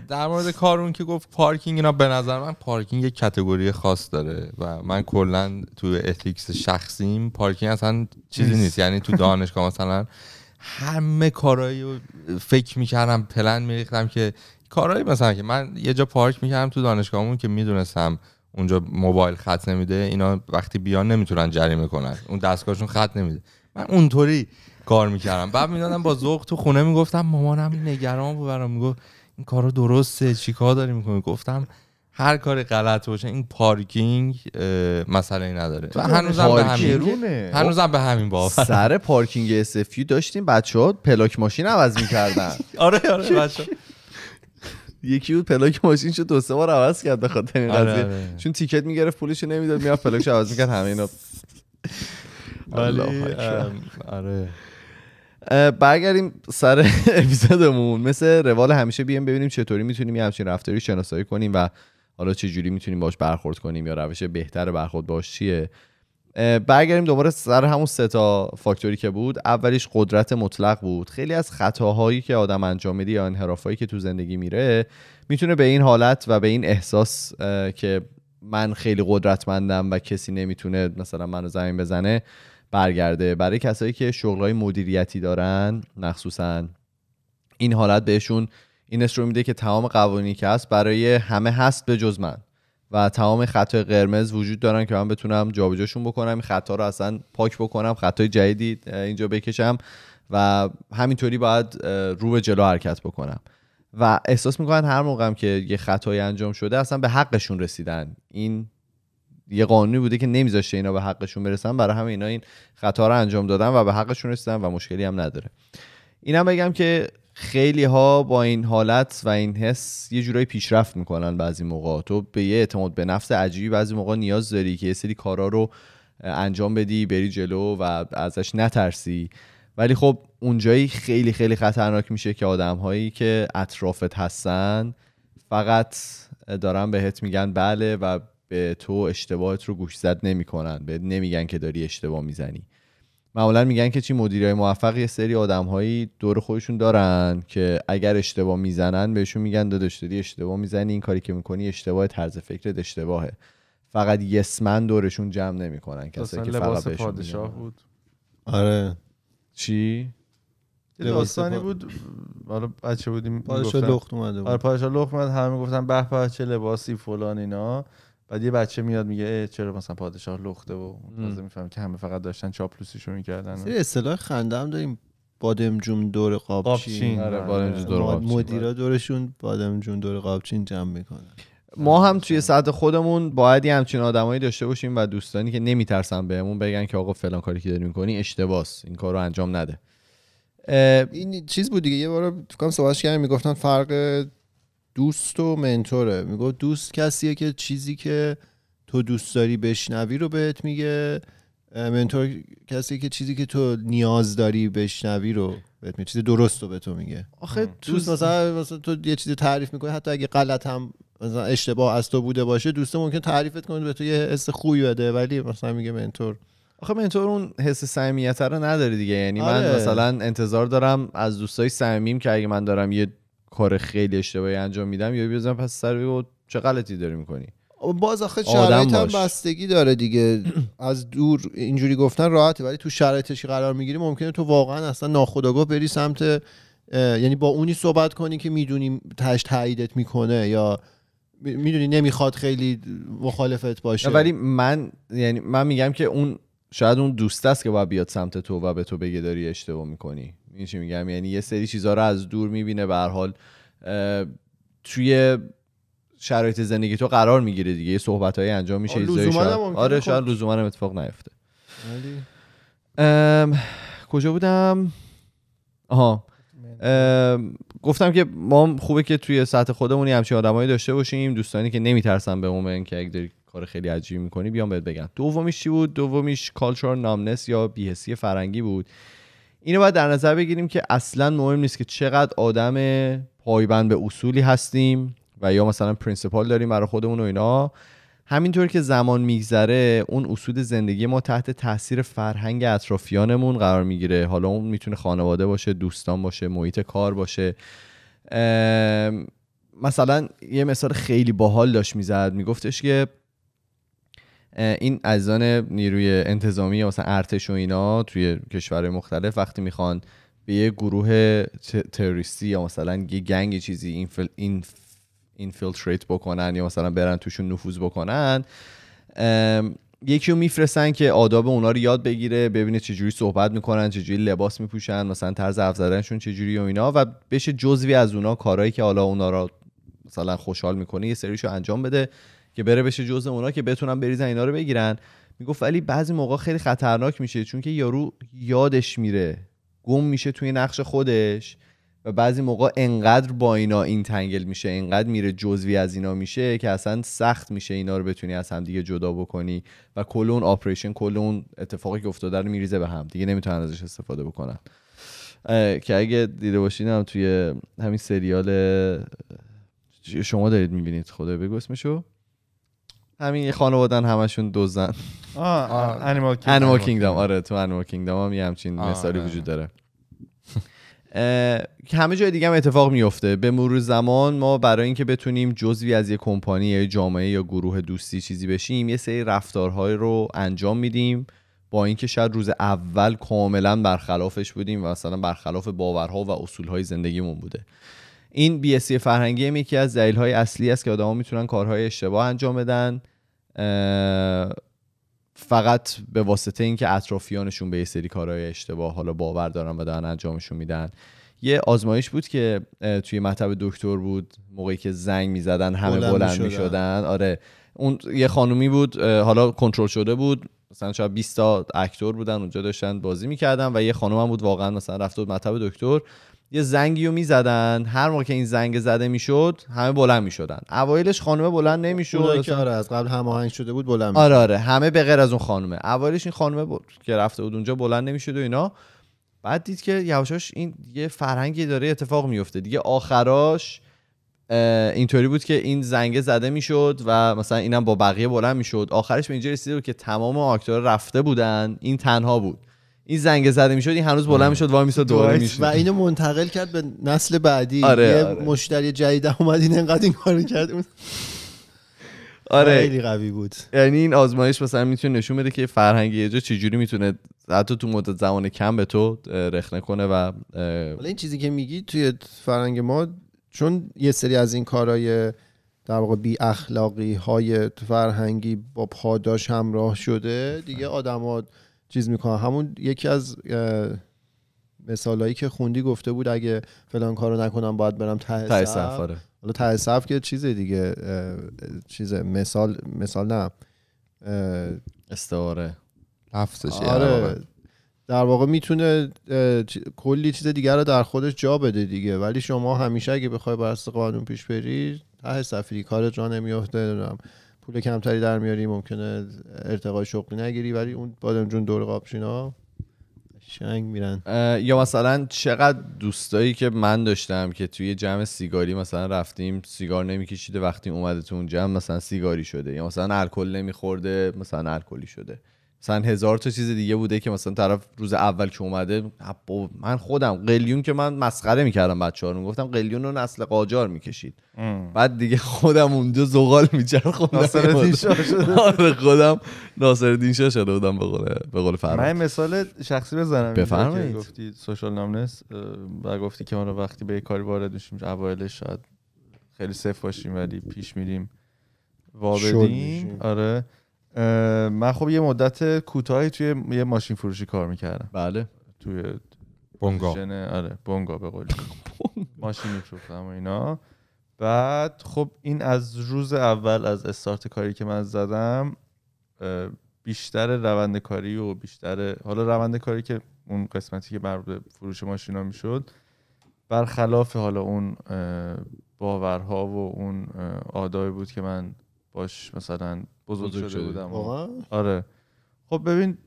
در مورد کارون که گفت پارکینگ اینا به نظر من پارکینگ یک کتگوری خاص داره و من کلا تو اتیکس شخصیم پارکینگ اصلا چیزی نیست یعنی تو دانشگاه مثلا همه کارایی رو فکر میکردم پلن میریختم که کارهایی مثلا که من یه جا پارک میکردم تو دانشگاهمون که میدونستم اونجا موبایل خط نمیده اینا وقتی بیان نمیتونن جریمه کنن اون دستگاهشون خط نمیده من اونطوری کار میکردم بعد میدادم با ذوق تو خونه میگفتم مامانم نگران بود برام میگفت این کارو درسته چیکار داری میکنی گفتم هر کاری غلط باشه این پارکینگ مسئله نداره و هنوزم به همین هنوزم به همین با سر پارکینگ اس داشتیم بچه پلاک ماشین عوض میکردن آره آره بچه یکی بود پلاک ماشینش دو سه بار عوض کرد به خاطر این آره، قضیه آره. چون تیکت میگرفت پولش نمیداد میاد پلاکش عوض میکرد همه اینا آره برگردیم سر اپیزودمون مثل روال همیشه بیایم ببینیم چطوری میتونیم یه همچین رفتاری شناسایی کنیم و حالا چه جوری میتونیم باش برخورد کنیم یا روش بهتر برخورد باش چیه برگردیم دوباره سر همون سه تا فاکتوری که بود اولیش قدرت مطلق بود خیلی از خطاهایی که آدم انجام میده یا انحرافایی که تو زندگی میره میتونه به این حالت و به این احساس که من خیلی قدرتمندم و کسی نمیتونه مثلا منو زمین بزنه برگرده برای کسایی که شغلای مدیریتی دارن مخصوصا این حالت بهشون این رو میده که تمام قوانینی که هست برای همه هست به جز من و تمام خطای قرمز وجود دارن که من بتونم جابجاشون بکنم این خطا رو اصلا پاک بکنم خطای جدیدی اینجا بکشم و همینطوری باید رو به جلو حرکت بکنم و احساس میکنن هر موقع که یه خطایی انجام شده اصلا به حقشون رسیدن این یه قانونی بوده که نمیذاشته اینا به حقشون برسن برای همه اینا این خطا رو انجام دادن و به حقشون رسیدن و مشکلی هم نداره اینم بگم که خیلی ها با این حالت و این حس یه جورایی پیشرفت میکنن بعضی موقع تو به یه اعتماد به نفس عجیبی بعضی موقع نیاز داری که یه سری کارا رو انجام بدی بری جلو و ازش نترسی ولی خب اونجایی خیلی خیلی خطرناک میشه که آدم هایی که اطرافت هستن فقط دارن بهت میگن بله و به تو اشتباهت رو گوشزد نمیکنن به نمیگن که داری اشتباه میزنی معمولا میگن که چی مدیرای موفق یه سری آدمهایی دور خودشون دارن که اگر اشتباه میزنن بهشون میگن داداش دادی اشتباه میزنی این کاری که میکنی اشتباه طرز فکرت اشتباهه فقط یسمن دورشون جمع نمیکنن کسایی که فقط پادشاه بود آره چی داستانی بود حالا بچه بودیم پادشاه لخت اومده بود آره پادشاه لخت اومد همه گفتن به به چه لباسی فلان اینا بعد یه بچه میاد میگه چرا مثلا پادشاه لخته و تازه میفهم که همه فقط داشتن چاپلوسیشو میکردن سری اصطلاح خنده هم داریم بادمجون دور قابچین آره, آره. دور قابچین مدیرا دورشون بادمجون دور قابچین جمع میکنن ما هم توی ساعت خودمون باید همچین آدمایی داشته باشیم و دوستانی که نمیترسن بهمون بگن که آقا فلان کاری که داری میکنی اشتباس این کار رو انجام نده این چیز بود دیگه یه بار فکر کنم صحبتش کردن میگفتن فرق دوست و منتوره میگه دوست کسیه که چیزی که تو دوست داری بشنوی رو بهت میگه منتور کسیه که چیزی که تو نیاز داری بشنوی رو بهت میگه چیز درست رو به تو میگه آخه دوست مثلا, مثلا تو یه چیزی تعریف میکنی حتی اگه غلط هم مثلا اشتباه از تو بوده باشه دوست ممکن تعریفت کنه به تو یه حس خوبی بده ولی مثلا میگه منتور آخه منتور اون حس صمیمیت رو نداره دیگه یعنی آره. من مثلا انتظار دارم از دوستای صمیمیم که اگه من دارم یه کار خیلی اشتباهی انجام میدم یا بیازم پس سر و چه غلطی داری میکنی باز آخه شرایط هم بستگی داره دیگه از دور اینجوری گفتن راحته ولی تو شرایطش که قرار میگیری ممکنه تو واقعا اصلا ناخداگاه بری سمت یعنی با اونی صحبت کنی که میدونی تش تاییدت میکنه یا میدونی نمیخواد خیلی مخالفت باشه ولی من یعنی من میگم که اون شاید اون دوست است که باید بیاد سمت تو و به تو بگه داری اشتباه میکنی این میگم یعنی یه سری چیزها رو از دور میبینه به حال توی شرایط زندگی تو قرار میگیره دیگه یه صحبت های انجام میشه آره خب. شاید لزوما هم اتفاق نیفته کجا بودم آها گفتم که ما خوبه که توی سطح خودمونی همچین آدمایی داشته باشیم دوستانی که نمیترسن به اون که اگه کار خیلی عجیبی میکنی بیام بهت بگم دومیش چی بود دومیش کالچور نامنس یا بیهسی فرنگی بود اینو باید در نظر بگیریم که اصلا مهم نیست که چقدر آدم پایبند به اصولی هستیم و یا مثلا پرینسیپال داریم برای خودمون و اینا همینطور که زمان میگذره اون اصول زندگی ما تحت تاثیر فرهنگ اطرافیانمون قرار میگیره حالا اون میتونه خانواده باشه دوستان باشه محیط کار باشه مثلا یه مثال خیلی باحال داشت میزد میگفتش که این عزیزان نیروی انتظامی یا مثلا ارتش و اینا توی کشورهای مختلف وقتی میخوان به یه گروه تروریستی یا مثلا یه گنگ چیزی اینفل... این بکنن یا مثلا برن توشون نفوذ بکنن یکی رو میفرستن که آداب اونا رو یاد بگیره ببینه چجوری صحبت میکنن چجوری لباس میپوشن مثلا طرز افزدنشون چجوری و اینا و بشه جزوی از اونا کارهایی که حالا اونا رو مثلا خوشحال میکنه یه سریشو انجام بده که بره بشه جزء اونا که بتونن بریزن اینا رو بگیرن میگفت ولی بعضی موقع خیلی خطرناک میشه چون که یارو یادش میره گم میشه توی نقش خودش و بعضی موقع انقدر با اینا این تنگل میشه انقدر میره جزوی از اینا میشه که اصلا سخت میشه اینا رو بتونی از هم دیگه جدا بکنی و کل اون آپریشن کل اون اتفاقی که افتاده رو میریزه به هم دیگه نمیتونن ازش استفاده بکنن که اگه دیده باشین توی همین سریال شما دارید میبینید خدا بگو اسمشو همین یه خانوادن همشون دوزن انیمال کینگدام آره تو انیمال کینگدام هم یه همچین مثالی آره. وجود داره همه جای دیگه هم اتفاق میفته به مرور زمان ما برای اینکه بتونیم جزوی از یه کمپانی یا جامعه یا گروه دوستی چیزی بشیم یه سری رفتارهای رو انجام میدیم با اینکه شاید روز اول کاملا برخلافش بودیم و مثلا برخلاف باورها و اصولهای زندگیمون بوده این بی فرهنگی یکی از اصلی است که آدما میتونن کارهای اشتباه انجام بدن فقط به واسطه اینکه اطرافیانشون به یه سری کارهای اشتباه حالا باور دارن و دارن انجامشون میدن یه آزمایش بود که توی مطب دکتر بود موقعی که زنگ میزدن همه بلند, میشدن آره اون یه خانومی بود حالا کنترل شده بود مثلا شاید 20 تا اکتور بودن اونجا داشتن بازی میکردن و یه خانم هم بود واقعا مثلا رفت بود مطب دکتر یه زنگی رو میزدن هر موقع که این زنگ زده میشد همه بلند میشدن اوایلش خانومه بلند نمیشد که آره از قبل هماهنگ شده بود بلند آره آره همه به غیر از اون خانمه اوایلش این خانمه بود که رفته بود اونجا بلند نمیشد و اینا بعد دید که یواشاش این یه فرهنگی داره اتفاق میفته دیگه آخراش اینطوری بود که این زنگ زده میشد و مثلا اینم با بقیه بلند میشد آخرش به اینجا بود که تمام آکتورها رفته بودن این تنها بود این زنگ زده میشد این هنوز بلند میشد وای میسا میشد و اینو منتقل کرد به نسل بعدی آره، یه آره. مشتری جدید اومد این انقدر این کارو کرد اون آره خیلی قوی بود یعنی این آزمایش مثلا میتونه نشون بده که فرهنگ یه جا چجوری میتونه حتی تو مدت زمان کم به تو رخنه کنه و ولی این چیزی که میگی توی فرهنگ ما چون یه سری از این کارهای در واقع بی اخلاقی های فرهنگی با پاداش همراه شده دیگه آدمات چیز میکنن همون یکی از مثالایی که خوندی گفته بود اگه فلان کارو نکنم باید برم ته صف آره. حالا ته صف که چیز دیگه چیز مثال مثال نه استعاره لفظش آره در واقع میتونه کلی چیز دیگر رو در خودش جا بده دیگه ولی شما همیشه اگه بخوای بر قانون پیش بری ته صفی کارت را نمیفته پول کمتری در میاری ممکنه ارتقای شغلی نگیری ولی اون جون دور قابشینا شنگ میرن یا مثلا چقدر دوستایی که من داشتم که توی جمع سیگاری مثلا رفتیم سیگار نمیکشیده وقتی اومده تو اون جمع مثلا سیگاری شده یا مثلا الکل نمیخورده مثلا الکلی شده مثلا هزار تا چیز دیگه بوده که مثلا طرف روز اول که اومده من خودم قلیون که من مسخره میکردم بچه ها رو گفتم قلیون رو نسل قاجار میکشید بعد دیگه خودم اونجا زغال خودم ناصر دینشا آره، شده آره خودم ناصر دینشا شده بودم به قول به من مثال شخصی بزنم بفرمایید گفتی سوشال نامنس و گفتی که ما رو وقتی به کاری وارد میشیم اوایلش شاید خیلی صفر باشیم ولی پیش میریم وابدیم آره من خب یه مدت کوتاهی توی یه ماشین فروشی کار میکردم بله توی بونگا آره بونگا به قول ماشین میفروختم و اینا بعد خب این از روز اول از استارت کاری که من زدم بیشتر روند کاری و بیشتر حالا روند کاری که اون قسمتی که مربوط به فروش ماشینا میشد برخلاف حالا اون باورها و اون آدای بود که من باش مثلا بزرگ, شده, بودم آره خب ببین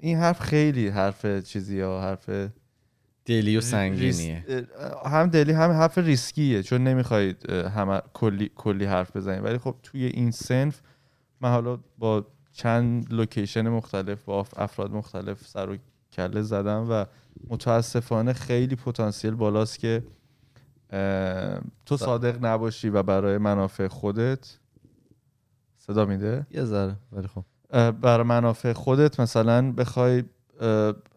این حرف خیلی حرف چیزی ها حرف دلی و سنگینیه هم دلی هم حرف ریسکیه چون نمیخواید همه کلی کلی حرف بزنید ولی خب توی این سنف من حالا با چند لوکیشن مختلف با افراد مختلف سر و کله زدم و متاسفانه خیلی پتانسیل بالاست که تو صادق نباشی و برای منافع خودت صدا میده یه ذره ولی خب بر منافع خودت مثلا بخوای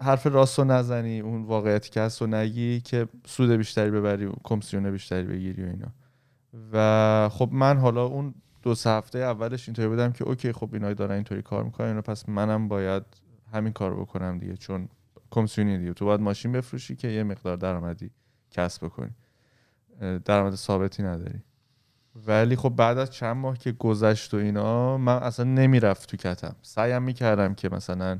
حرف راست رو نزنی اون واقعیت که هست نگی که سود بیشتری ببری کمسیون بیشتری بگیری و اینا و خب من حالا اون دو سه هفته اولش اینطوری بودم که اوکی خب اینا دارن اینطوری کار میکنن پس منم باید همین کارو بکنم دیگه چون کمسیونی دیگه تو باید ماشین بفروشی که یه مقدار درآمدی کسب بکنی درآمد ثابتی نداری ولی خب بعد از چند ماه که گذشت و اینا من اصلا نمیرفت تو کتم سعیم میکردم که مثلا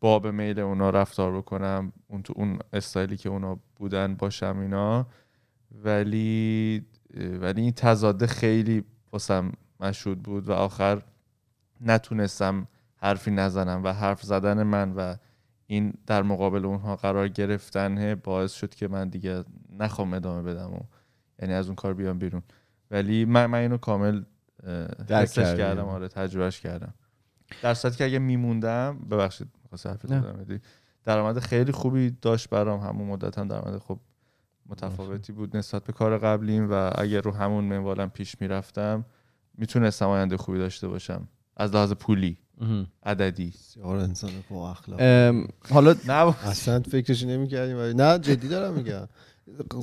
باب میل اونا رفتار بکنم اون تو اون استایلی که اونا بودن باشم اینا ولی ولی این تضاده خیلی باسم مشهود بود و آخر نتونستم حرفی نزنم و حرف زدن من و این در مقابل اونها قرار گرفتنه باعث شد که من دیگه نخوام ادامه بدم و یعنی از اون کار بیام بیرون ولی من, من اینو کامل درکش کردم آره تجربهش کردم در صورتی که اگه میموندم ببخشید حرف درآمد خیلی خوبی داشت برام همون مدت هم درآمد خب متفاوتی بود نسبت به کار قبلیم و اگر رو همون منوالم پیش میرفتم میتونستم آینده خوبی داشته باشم از لحاظ پولی عددی سیار انسان با اخلاق حالا نه اصلا فکرش نمیکردیم نه جدی دارم میگم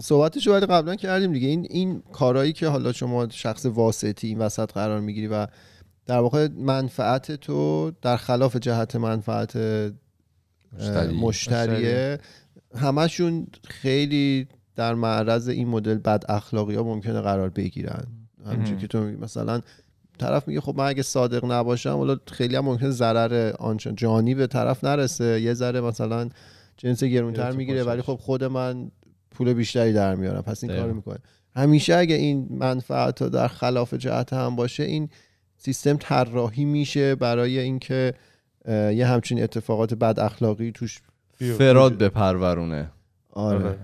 صحبتش رو قبلا کردیم دیگه این این کارهایی که حالا شما شخص واسطی این وسط قرار میگیری و در واقع منفعت تو در خلاف جهت منفعت مشتری. مشتریه همشون خیلی در معرض این مدل بد اخلاقی ها ممکنه قرار بگیرن همچون که تو مثلا طرف میگه خب من اگه صادق نباشم حالا خیلی هم ممکنه ضرر آنچن جانی به طرف نرسه یه ذره مثلا جنس گرونتر میگیره ولی خب خود من پول بیشتری در میارم پس این کارو میکنه همیشه اگه این منفعت در خلاف جهت هم باشه این سیستم طراحی میشه برای اینکه یه همچین اتفاقات بد اخلاقی توش فراد بپرورونه آره,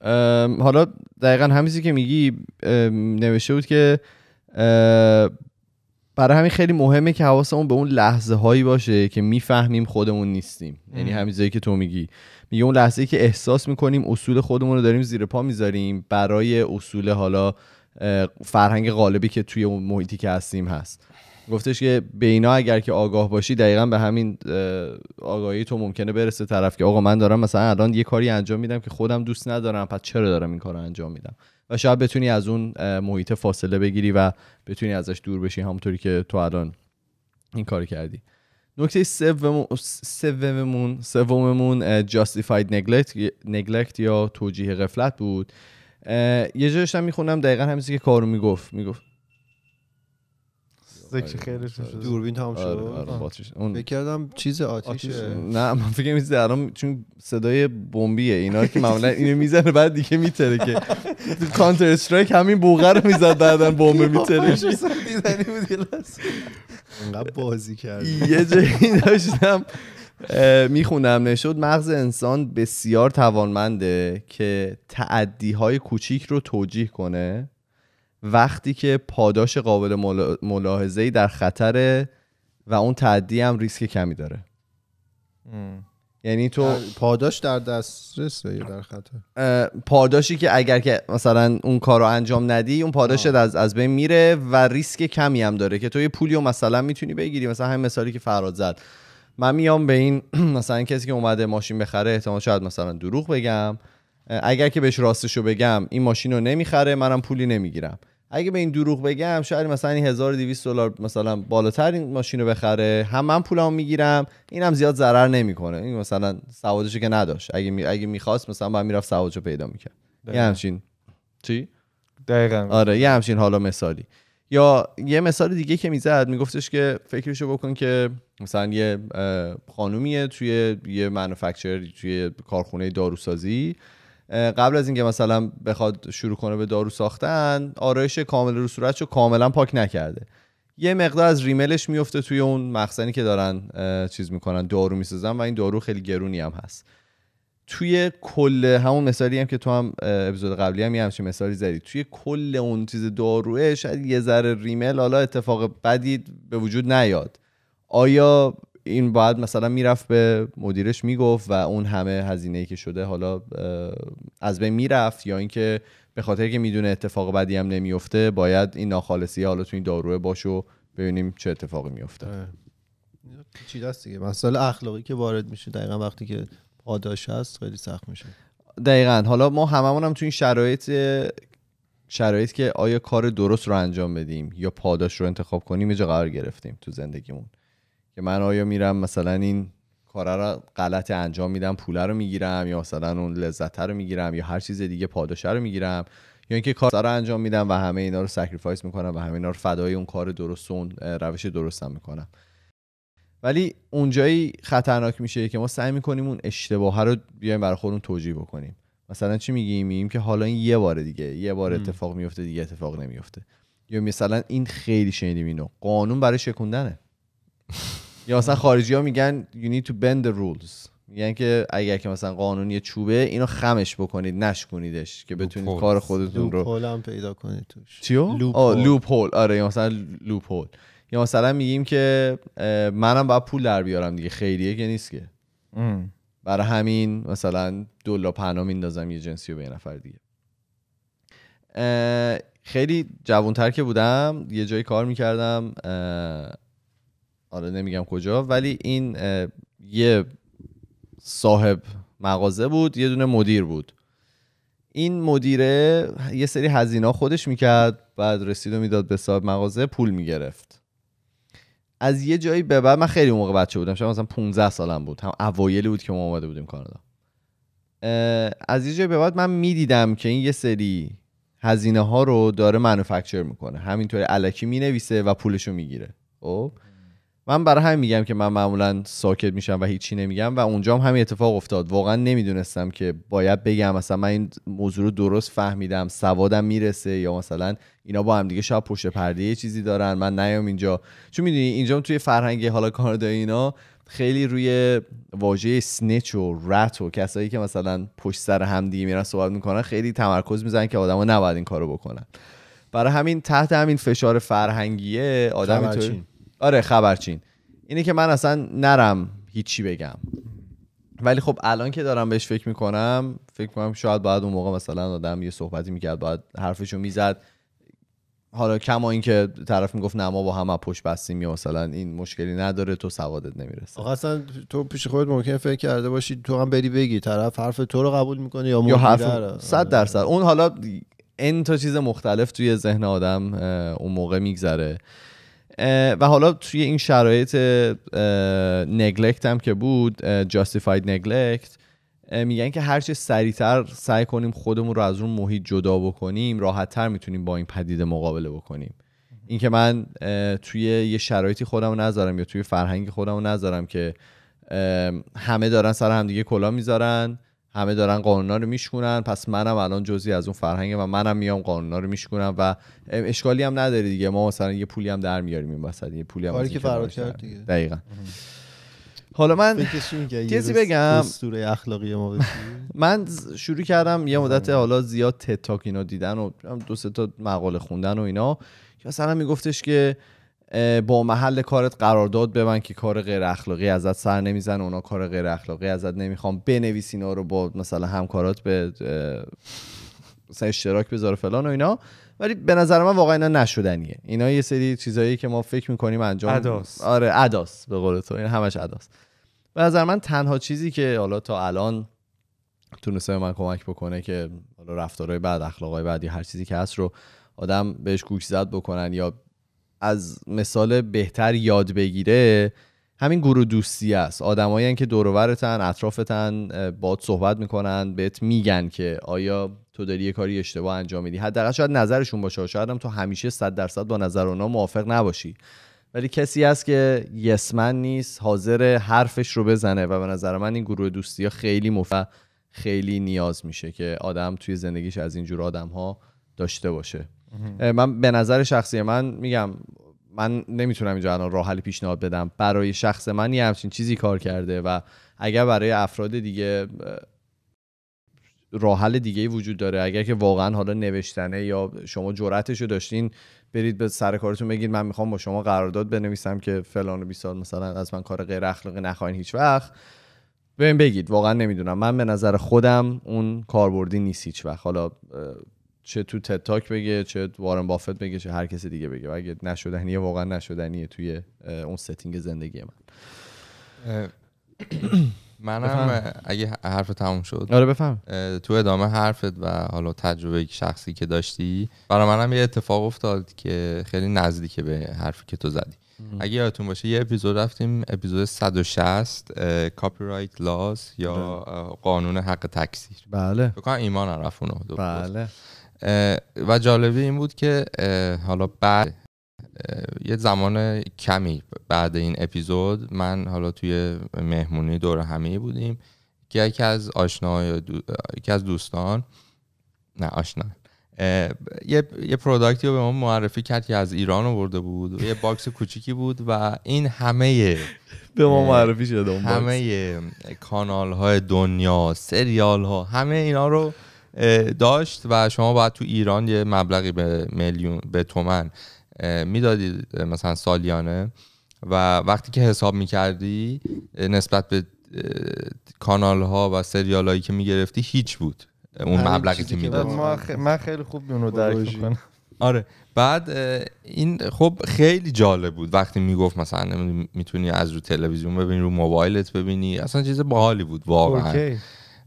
آره. حالا دقیقا همیزی که میگی نوشته بود که برای همین خیلی مهمه که حواسمون به اون لحظه هایی باشه که میفهمیم خودمون نیستیم یعنی همین که تو میگی میگه اون لحظه ای که احساس میکنیم اصول خودمون رو داریم زیر پا میذاریم برای اصول حالا فرهنگ غالبی که توی اون محیطی که هستیم هست گفتش که به اینا اگر که آگاه باشی دقیقا به همین آگاهی تو ممکنه برسه طرف که آقا من دارم مثلا الان یه کاری انجام میدم که خودم دوست ندارم پس چرا دارم این کار انجام میدم و شاید بتونی از اون محیط فاصله بگیری و بتونی ازش دور بشی همونطوری که تو الان این کار کردی نکته سوممون سوممون جاستیفاید نگلکت یا توجیه غفلت بود یه جاش هم میخونم دقیقا همیزی که کارو میگفت میگفت ذکر آره، خیرش آره. شد دوربین هم شد آره, آره، اون فکر کردم چیز آتیشه نه من فکر میز درام چون صدای بمبیه اینا که معمولا اینو میزنه بعد دیگه میتره که کانتر استرایک همین بوغه رو میزد بعدن بمب میتره دیدنی بود انقدر بازی کرد یه جایی داشتم میخونم نشد مغز انسان بسیار توانمنده که تعدی های کوچیک رو توجیه کنه وقتی که پاداش قابل ملاحظه‌ای در خطره و اون تعدی هم ریسک کمی داره یعنی تو پاداش در دسترس در خطر پاداشی که اگر که مثلا اون کار رو انجام ندی اون پاداشت از از بین میره و ریسک کمی هم داره که تو یه پولی رو مثلا میتونی بگیری مثلا همین مثالی که فراد زد من میام به این مثلا کسی که اومده ماشین بخره احتمال شاید مثلا دروغ بگم اگر که بهش راستشو بگم این ماشین رو نمیخره منم پولی نمیگیرم اگه به این دروغ بگم شاید مثلا 1200 دلار مثلا بالاتر این ماشین رو بخره هم من پولمو میگیرم اینم زیاد ضرر نمیکنه این مثلا سوادش که نداشت اگه اگه میخواست مثلا من میرفت سوادشو پیدا میکرد یه همچین چی دقیقا آره یه همچین حالا مثالی یا یه مثال دیگه که میزد میگفتش که فکرشو بکن که مثلا یه خانومیه توی یه منوفکچر توی کارخونه داروسازی قبل از اینکه مثلا بخواد شروع کنه به دارو ساختن آرایش کامل رو صورتشو کاملا پاک نکرده یه مقدار از ریملش میفته توی اون مخزنی که دارن چیز میکنن دارو میسازن و این دارو خیلی گرونی هم هست توی کل همون مثالی هم که تو هم اپیزود قبلی هم یه همچین مثالی زدی توی کل اون چیز داروه شاید یه ذره ریمل حالا اتفاق بدی به وجود نیاد آیا این باید مثلا میرفت به مدیرش میگفت و اون همه هزینه ای که شده حالا از بین میرفت یا اینکه به خاطر که میدونه اتفاق بدی هم نمیفته باید این ناخالصی حالا تو این داروه باش و ببینیم چه اتفاقی میفته چی دست دیگه مسئله اخلاقی که وارد میشه دقیقا وقتی که پاداش هست خیلی سخت میشه دقیقا حالا ما هممون هم تو این شرایط شرایط که آیا کار درست رو انجام بدیم یا پاداش رو انتخاب کنیم اینجا قرار گرفتیم تو زندگیمون که من آیا میرم مثلا این کار رو غلط انجام میدم پول رو میگیرم یا مثلا اون لذت رو میگیرم یا هر چیز دیگه پاداشه رو میگیرم یا اینکه کار رو انجام میدم و همه اینا رو سکریفایس میکنم و همه اینا رو فدای اون کار درست و اون روش درستم میکنم ولی اونجایی خطرناک میشه که ما سعی میکنیم اون اشتباه رو بیایم برای خودمون توجیه بکنیم مثلا چی میگیم میگیم که حالا این یه بار دیگه یه بار اتفاق میفته دیگه اتفاق نمیفته یا مثلا این خیلی شنیدیم اینو قانون برای شکوندنه یا مثلا خارجی ها میگن you need to bend the rules میگن که اگر که مثلا قانون یه چوبه اینو خمش بکنید نشکنیدش که بتونید کار خودتون رو لوپ هم پیدا کنید توش چیو آره یا مثلا لوپ هول یا مثلا میگیم که منم باید پول در بیارم دیگه خیریه که نیست که برای همین مثلا دلار پنا میندازم یه جنسی به نفر دیگه خیلی جوانتر که بودم یه جایی کار میکردم حالا آره، نمیگم کجا ولی این یه صاحب مغازه بود یه دونه مدیر بود این مدیره یه سری هزینه خودش میکرد بعد رسید و میداد به صاحب مغازه پول میگرفت از یه جایی به بعد من خیلی موقع بچه بودم شاید مثلا 15 سالم بود هم اوایلی بود که ما آمده بودیم کانادا از یه جایی به بعد من میدیدم که این یه سری هزینه ها رو داره منوفکچر میکنه همینطوری علکی مینویسه و پولش رو میگیره خب من برای همین میگم که من معمولا ساکت میشم و هیچی نمیگم و اونجا هم همین اتفاق افتاد واقعا نمیدونستم که باید بگم مثلا من این موضوع رو درست فهمیدم سوادم میرسه یا مثلا اینا با هم دیگه شاید پشت پرده یه چیزی دارن من نیام اینجا چون میدونی اینجا توی فرهنگ حالا کانادا اینا خیلی روی واژه سنچ و رت و کسایی که مثلا پشت سر هم دیگه میرن صحبت میکنن خیلی تمرکز میزنن که آدما نباید این کارو بکنن برای همین تحت همین فشار فرهنگیه آدم آره خبرچین اینه که من اصلا نرم هیچی بگم ولی خب الان که دارم بهش فکر میکنم فکر میکنم شاید باید اون موقع مثلا آدم یه صحبتی میکرد باید حرفشو میزد حالا کما اینکه طرف میگفت نه ما با هم پشت بستیم یا مثلا این مشکلی نداره تو سوادت نمیرسه آقا اصلا تو پیش خودت ممکن فکر کرده باشی تو هم بری بگی طرف حرف تو رو قبول میکنه یا یا حرف 100 آره. درصد اون حالا ان تا چیز مختلف توی ذهن آدم اون موقع میگذره و حالا توی این شرایط نگلکت هم که بود جاستیفاید نگلکت میگن که هرچه سریعتر سعی کنیم خودمون رو از اون محیط جدا بکنیم راحتتر میتونیم با این پدیده مقابله بکنیم اینکه من توی یه شرایطی خودم نذارم یا توی فرهنگ خودم نذارم که همه دارن سر همدیگه کلا میذارن همه دارن قانونا رو میشکنن پس منم الان جزی از اون فرهنگه و منم میام قانونا رو میشکنم و اشکالی هم نداره دیگه ما مثلا یه پولی هم در میاریم این وسط یه پولی هم که فرار کرد دیگه دقیقاً حالا من چیزی بگم اخلاقی ما من شروع کردم یه مدت حالا زیاد تتاک اینا دیدن و دو سه تا مقاله خوندن و اینا که مثلا میگفتش که با محل کارت قرارداد ببن که کار غیر اخلاقی ازت سر نمیزن اونا کار غیر اخلاقی ازت نمیخوام بنویس اینا رو با مثلا همکارات به مثلا اشتراک بذاره فلان و اینا ولی به نظر من واقعا اینا نشدنیه اینا یه سری چیزایی که ما فکر میکنیم انجام اداس آره اداس به قول تو این همش اداس به نظر من تنها چیزی که حالا تا الان تونسته من کمک بکنه که حالا رفتارهای بعد اخلاقای بعدی هر چیزی که هست رو آدم بهش گوش زد بکنن یا از مثال بهتر یاد بگیره همین گروه دوستی است آدمایی که دورورتن اطرافتن باد صحبت میکنن بهت میگن که آیا تو داری یه کاری اشتباه انجام میدی حداقل شاید نظرشون باشه شاید هم تو همیشه 100 درصد با نظر اونا موافق نباشی ولی کسی هست که یسمن نیست حاضر حرفش رو بزنه و به نظر من این گروه دوستی ها خیلی مف خیلی نیاز میشه که آدم توی زندگیش از اینجور آدم ها داشته باشه من به نظر شخصی من میگم من نمیتونم اینجا الان راه پیشنهاد بدم برای شخص من یه همچین چیزی کار کرده و اگر برای افراد دیگه راه حل دیگه وجود داره اگر که واقعا حالا نوشتنه یا شما جرأتشو رو داشتین برید به سر کارتون بگید من میخوام با شما قرارداد بنویسم که فلان و بی سال مثلا از من کار غیر اخلاقی نخواین هیچ وقت ببین بگید واقعا نمیدونم من به نظر خودم اون کاربردی نیست هیچ وقت حالا چه تو تتاک بگه چه وارن بافت بگه چه هر کسی دیگه بگه و اگه نشدنیه واقعا نشدنیه توی اون ستینگ زندگی من منم اگه حرف تموم شد آره بفهم تو ادامه حرفت و حالا تجربه شخصی که داشتی برای منم یه اتفاق افتاد که خیلی نزدیکه به حرفی که تو زدی اگه یادتون باشه یه اپیزود رفتیم اپیزود 160 کاپی رایت لاز یا بله. قانون حق تکثیر بله فکر ایمان عرف بله و جالبی این بود که حالا بعد یه زمان کمی بعد این اپیزود من حالا توی مهمونی دور همه بودیم که یکی از آشنا یکی از دوستان نه آشنا یه یه پروداکتی رو به ما معرفی کرد که از ایران آورده بود یه باکس کوچیکی بود و این همه به ما معرفی شده همه کانال های دنیا سریال ها همه اینا رو داشت و شما باید تو ایران یه مبلغی به میلیون به تومن میدادید مثلا سالیانه و وقتی که حساب میکردی نسبت به کانال ها و سریال هایی که میگرفتی هیچ بود اون مبلغی که میداد من خیلی خوب اون درک میکنم آره بعد این خب خیلی جالب بود وقتی میگفت مثلا میتونی از رو تلویزیون ببینی رو موبایلت ببینی اصلا چیز باحالی بود واقعا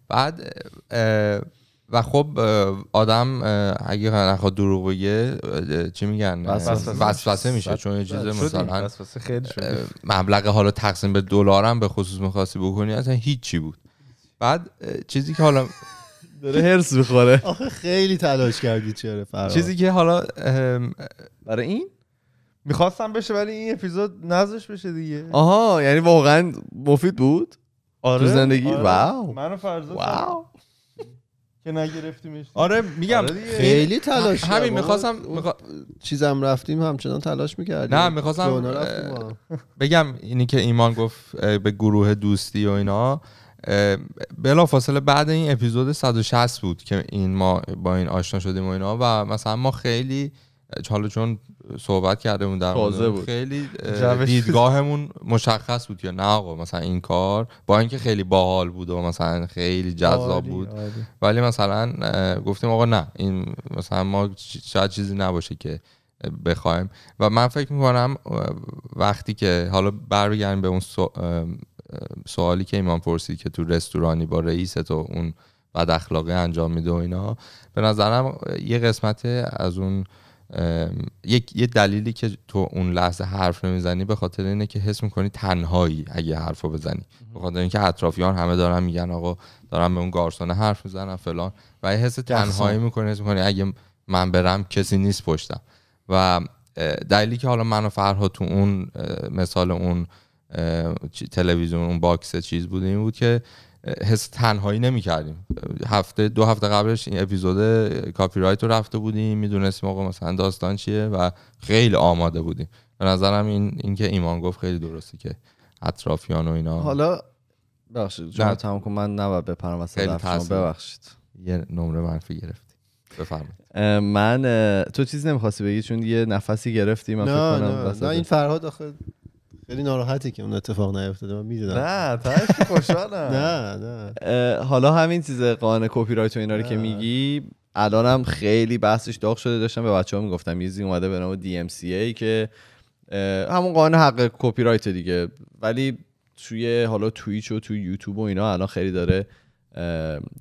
بعد و خب آدم اگه نخواد دروغ بگه چی میگن وسوسه میشه چون یه چیز مثلا مبلغ حالا تقسیم به دلارم به خصوص میخواستی بکنی اصلا هیچی بود بعد چیزی که حالا داره هرس میخوره آخه خیلی تلاش کردی چرا فرار چیزی که حالا برای این میخواستم بشه ولی این اپیزود نزدش بشه دیگه آها یعنی واقعا مفید بود آره تو زندگی آره. واو منو فرزاد که نگرفتیمش آره میگم آره خیلی تلاش همین میخواستم مخ... چیزم رفتیم همچنان تلاش میکردیم نه میخواستم بگم اینی که ایمان گفت به گروه دوستی و اینا بلا فاصله بعد این اپیزود 160 بود که این ما با این آشنا شدیم و اینا و مثلا ما خیلی حالا چون صحبت کرده اون در بود خیلی دیدگاهمون مشخص بود یا نه آقا مثلا این کار با اینکه خیلی باحال بود و مثلا خیلی جذاب آره، بود آره. ولی مثلا گفتیم آقا نه این مثلا ما شاید چیزی نباشه که بخوایم و من فکر میکنم وقتی که حالا برگردیم به اون سوالی که ایمان پرسید که تو رستورانی با رئیس تو اون بد اخلاقی انجام میده و اینا به نظرم یه قسمت از اون یک یه دلیلی که تو اون لحظه حرف نمیزنی به خاطر اینه که حس میکنی تنهایی اگه رو بزنی به خاطر اینکه اطرافیان همه دارن میگن آقا دارن به اون گارسونه حرف میزنن فلان و یه حس تنهایی میکنی حس میکنی اگه من برم کسی نیست پشتم و دلیلی که حالا من و فرها تو اون مثال اون تلویزیون اون باکس چیز بود این بود که حس تنهایی نمی کردیم هفته دو هفته قبلش این اپیزود کاپی رایت رو رفته بودیم میدونستیم آقا مثلا داستان چیه و خیلی آماده بودیم به نظرم این اینکه ایمان گفت خیلی درستی که اطرافیان و اینا حالا ببخشید جمع تمام کن من نباید بپرم شما ببخشید یه نمره منفی گرفتی بفرمایید من تو چیز نمیخواستی بگی چون یه نفسی گرفتی من نه نه, این فرهاد آخه خیلی ناراحتی که اون اتفاق نیفتاده من میدونم نه تاش خوشحالم نه نه حالا همین چیز قانون کپی رایت و اینا رو که میگی الانم خیلی بحثش داغ شده داشتم به بچه میگفتم یه اومده به نام ای که همون قانون حق کپی رایت دیگه ولی توی حالا تویچ و توی یوتیوب و اینا الان خیلی داره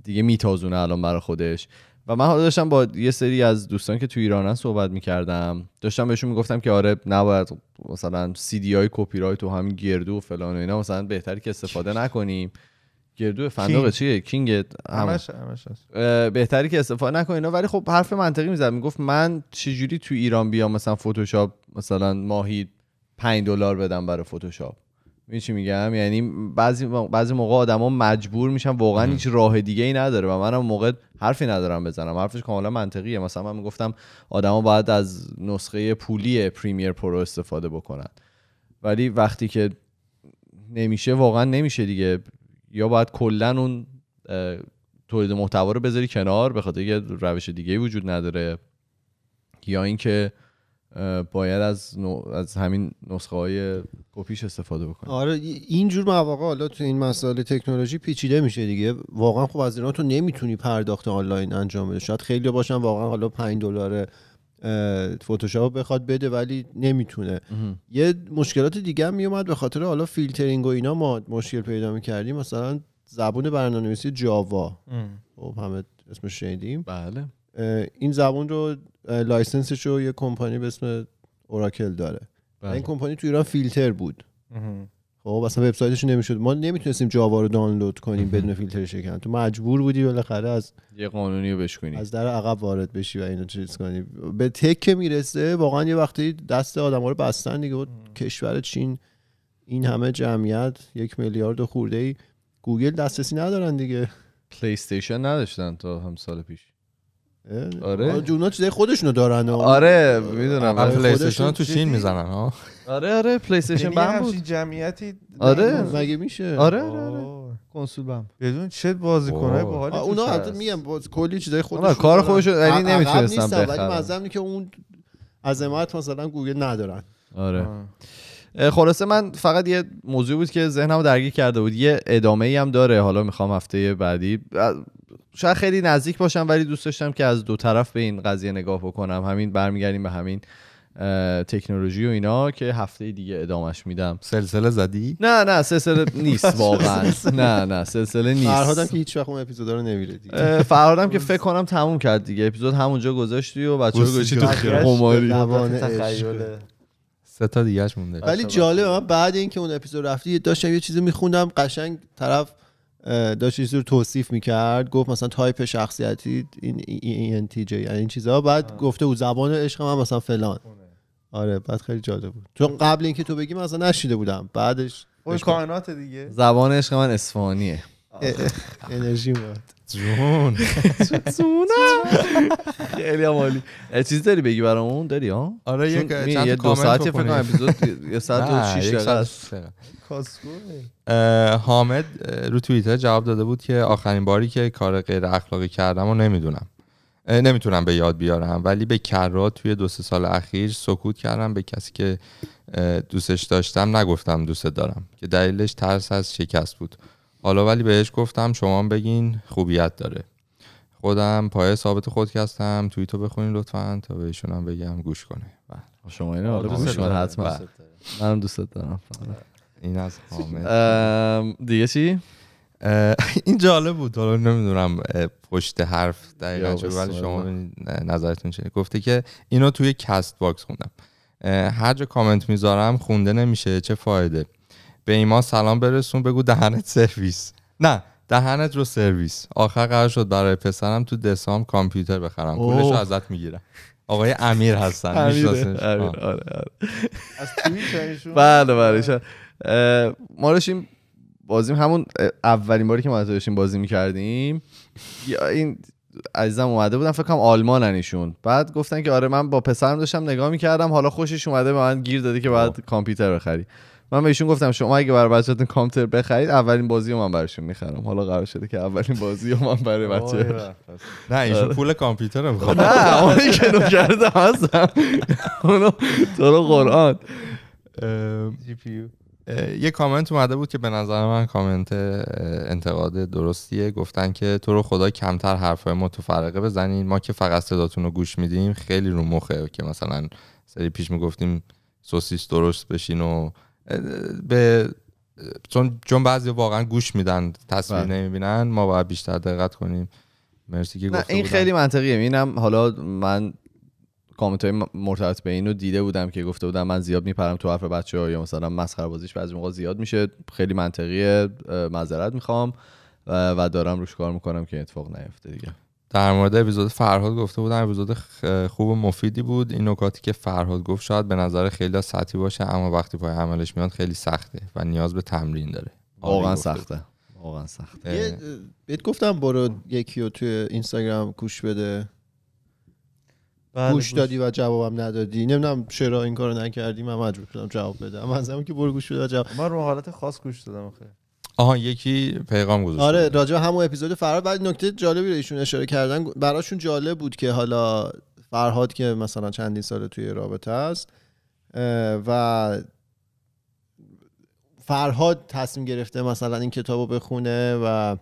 دیگه میتازونه الان برای خودش و من داشتم با یه سری از دوستان که تو ایرانن صحبت میکردم داشتم بهشون میگفتم که آره نباید مثلا سی دی های کپی رایت تو همین گردو و فلان و اینا مثلا بهتری که استفاده نکنیم گردو فندق چیه کینگ همش بهتری که استفاده نکنین ولی خب حرف منطقی میزد میگفت من چجوری تو ایران بیام مثلا فتوشاپ مثلا ماهی 5 دلار بدم برای فتوشاپ چی میگم یعنی بعضی بعضی موقع آدما مجبور میشن واقعا هیچ راه دیگه ای نداره و منم موقع حرفی ندارم بزنم حرفش کاملا منطقیه مثلا من میگفتم آدما باید از نسخه پولی پریمیر پرو استفاده بکنن ولی وقتی که نمیشه واقعا نمیشه دیگه یا باید کلا اون تولید محتوا رو بذاری کنار به خاطر روش دیگه ای وجود نداره یا اینکه باید از, از همین نسخه های کپیش استفاده بکنیم آره اینجور مواقع حالا تو این مسائل تکنولوژی پیچیده میشه دیگه واقعا خب از ایران تو نمیتونی پرداخت آنلاین انجام بده شاید خیلی باشن واقعا حالا 5 دلار فتوشاپ بخواد بده ولی نمیتونه یه مشکلات دیگه هم میومد به خاطر حالا فیلترینگ و اینا ما مشکل پیدا میکردیم مثلا زبون برنامه‌نویسی جاوا خب همه اسمش شنیدیم بله این زبون رو لایسنسش رو یه کمپانی به اسم اوراکل داره بله. این کمپانی تو ایران فیلتر بود خب اصلا وبسایتش نمیشد ما نمیتونستیم جاوا رو دانلود کنیم بدون فیلتر شکن تو مجبور بودی بالاخره از یه قانونی رو بشکنی از در عقب وارد بشی و اینو چیز کنی به تک که میرسه واقعا یه وقتی دست آدم رو بستن دیگه بود کشور چین این همه جمعیت یک میلیارد خورده ای گوگل دسترسی ندارن دیگه پلی نداشتن تا هم سال پیش آره. آره جونا چیزای خودشونو دارن و... آره میدونم آره پلی استیشن تو چین میزنن ها آره آره پلی استیشن یعنی بم بود جمعیتی آره مگه میشه آره آره, آره. کنسول بم بدون چه بازیکنای باحال اونا حتی میگم باز کلی چیزای خودشون کار خودشون یعنی نمیتونستم بخرم ولی که اون عظمت مثلا گوگل ندارن آره خلاصه من فقط یه موضوع بود که ذهنمو درگیر کرده بود یه ادامه ای هم داره حالا میخوام هفته بعدی شاید خیلی نزدیک باشم ولی دوست داشتم که از دو طرف به این قضیه نگاه بکنم همین برمیگردیم به همین تکنولوژی و اینا که هفته دیگه ادامش میدم سلسله زدی نه نه سلسله نیست واقعا نه نه سلسله نیست فرهادم که هیچ وقت اون اپیزود رو نمیره دیگه فرهادم که فکر کنم تموم کرد دیگه اپیزود همونجا گذاشتی و بچه‌ها گوشی تو قماری سه تا دیگهش مونده ولی جالبه بعد اینکه اون اپیزود رفتی داشتم یه چیزی میخوندم قشنگ طرف داشت چیزی رو توصیف میکرد گفت مثلا تایپ شخصیتی این ENTJ یعنی این چیزها بعد گفته او زبان عشق من مثلا فلان آره بعد خیلی جالب بود تو قبل اینکه تو بگی مثلا نشیده بودم بعدش اون کائنات دیگه زبان عشق من اسفانیه انرژی میاد جون خیلی عالی چیز داری بگی برامون داری ها آره یه دو فکر کنم اپیزود یه ساعت و 6 دقیقه حامد رو توییتر جواب داده بود که آخرین باری که کار غیر اخلاقی کردم و نمیدونم نمیتونم به یاد بیارم ولی به کرات توی دو سه سال اخیر سکوت کردم به کسی که دوستش داشتم نگفتم دوست دارم که دلیلش ترس از شکست بود حالا ولی بهش گفتم شما بگین خوبیت داره خودم پای ثابت خود هستم تو بخونین لطفا تا بهشونم هم بگم گوش کنه بله. شما اینو حالا گوش کنه حتما بله. منم دوست دارم بله. این از حامد دیگه چی این جالب بود حالا نمیدونم پشت حرف دقیقا ولی شما نظرتون چیه گفته که اینو توی کست باکس خوندم هر جا کامنت میذارم خونده نمیشه چه فایده به ایما سلام برسون بگو دهنت سرویس نه دهنت رو سرویس آخر قرار شد برای پسرم تو دسام کامپیوتر بخرم پولش رو ازت میگیرم آقای امیر هستن آره، آره. بله بله ما بازیم همون اولین باری که ما داشتیم بازی میکردیم این عزیزم اومده بودم فکر کنم آلمانن بعد گفتن که آره من با پسرم داشتم نگاه میکردم حالا خوشش اومده به من گیر داده که باید کامپیوتر بخری من بهشون گفتم شما اگه برای بچه‌تون کامپیوتر بخرید اولین بازی رو من براشون میخرم حالا قرار شده که اولین بازی رو من برای بچه نه ایشون آره. پول کامپیوتر رو نه اونی که نو هستم اونو تو رو قرآن یه کامنت اومده بود که به نظر من کامنت انتقاد درستیه گفتن که تو رو خدا کمتر حرفای متفرقه بزنین ما که فقط صداتون رو گوش میدیم خیلی رو مخه که مثلا سری پیش میگفتیم سوسیس درست بشین و به چون چون بعضی واقعا گوش میدن تصویر بله. نمیبینن ما باید بیشتر دقت کنیم مرسی که گفته این خیلی منطقیه اینم حالا من کامنت های مرتبط به اینو دیده بودم که گفته بودم من زیاد میپرم تو حرف بچه ها یا مثلا مسخره بازیش بعضی موقع زیاد میشه خیلی منطقیه معذرت میخوام و دارم روش کار میکنم که اتفاق نیفته دیگه در مورد اپیزود فرهاد گفته بودن اپیزود خوب و مفیدی بود این نکاتی که فرهاد گفت شاید به نظر خیلی سطحی باشه اما وقتی پای عملش میاد خیلی سخته و نیاز به تمرین داره واقعا سخته واقعا سخته بهت گفتم برو یکی رو توی اینستاگرام گوش بده بله، گوش دادی و جوابم ندادی نمیدونم چرا این کارو نکردی من مجبور شدم جواب بدم من که برو گوش بده جواب من رو حالت خاص گوش دادم آخه آها یکی پیغام گذاشت آره راجع همون اپیزود فرهاد بعد نکته جالبی رو ایشون اشاره کردن براشون جالب بود که حالا فرهاد که مثلا چندین سال توی رابطه است و فرهاد تصمیم گرفته مثلا این کتاب رو بخونه و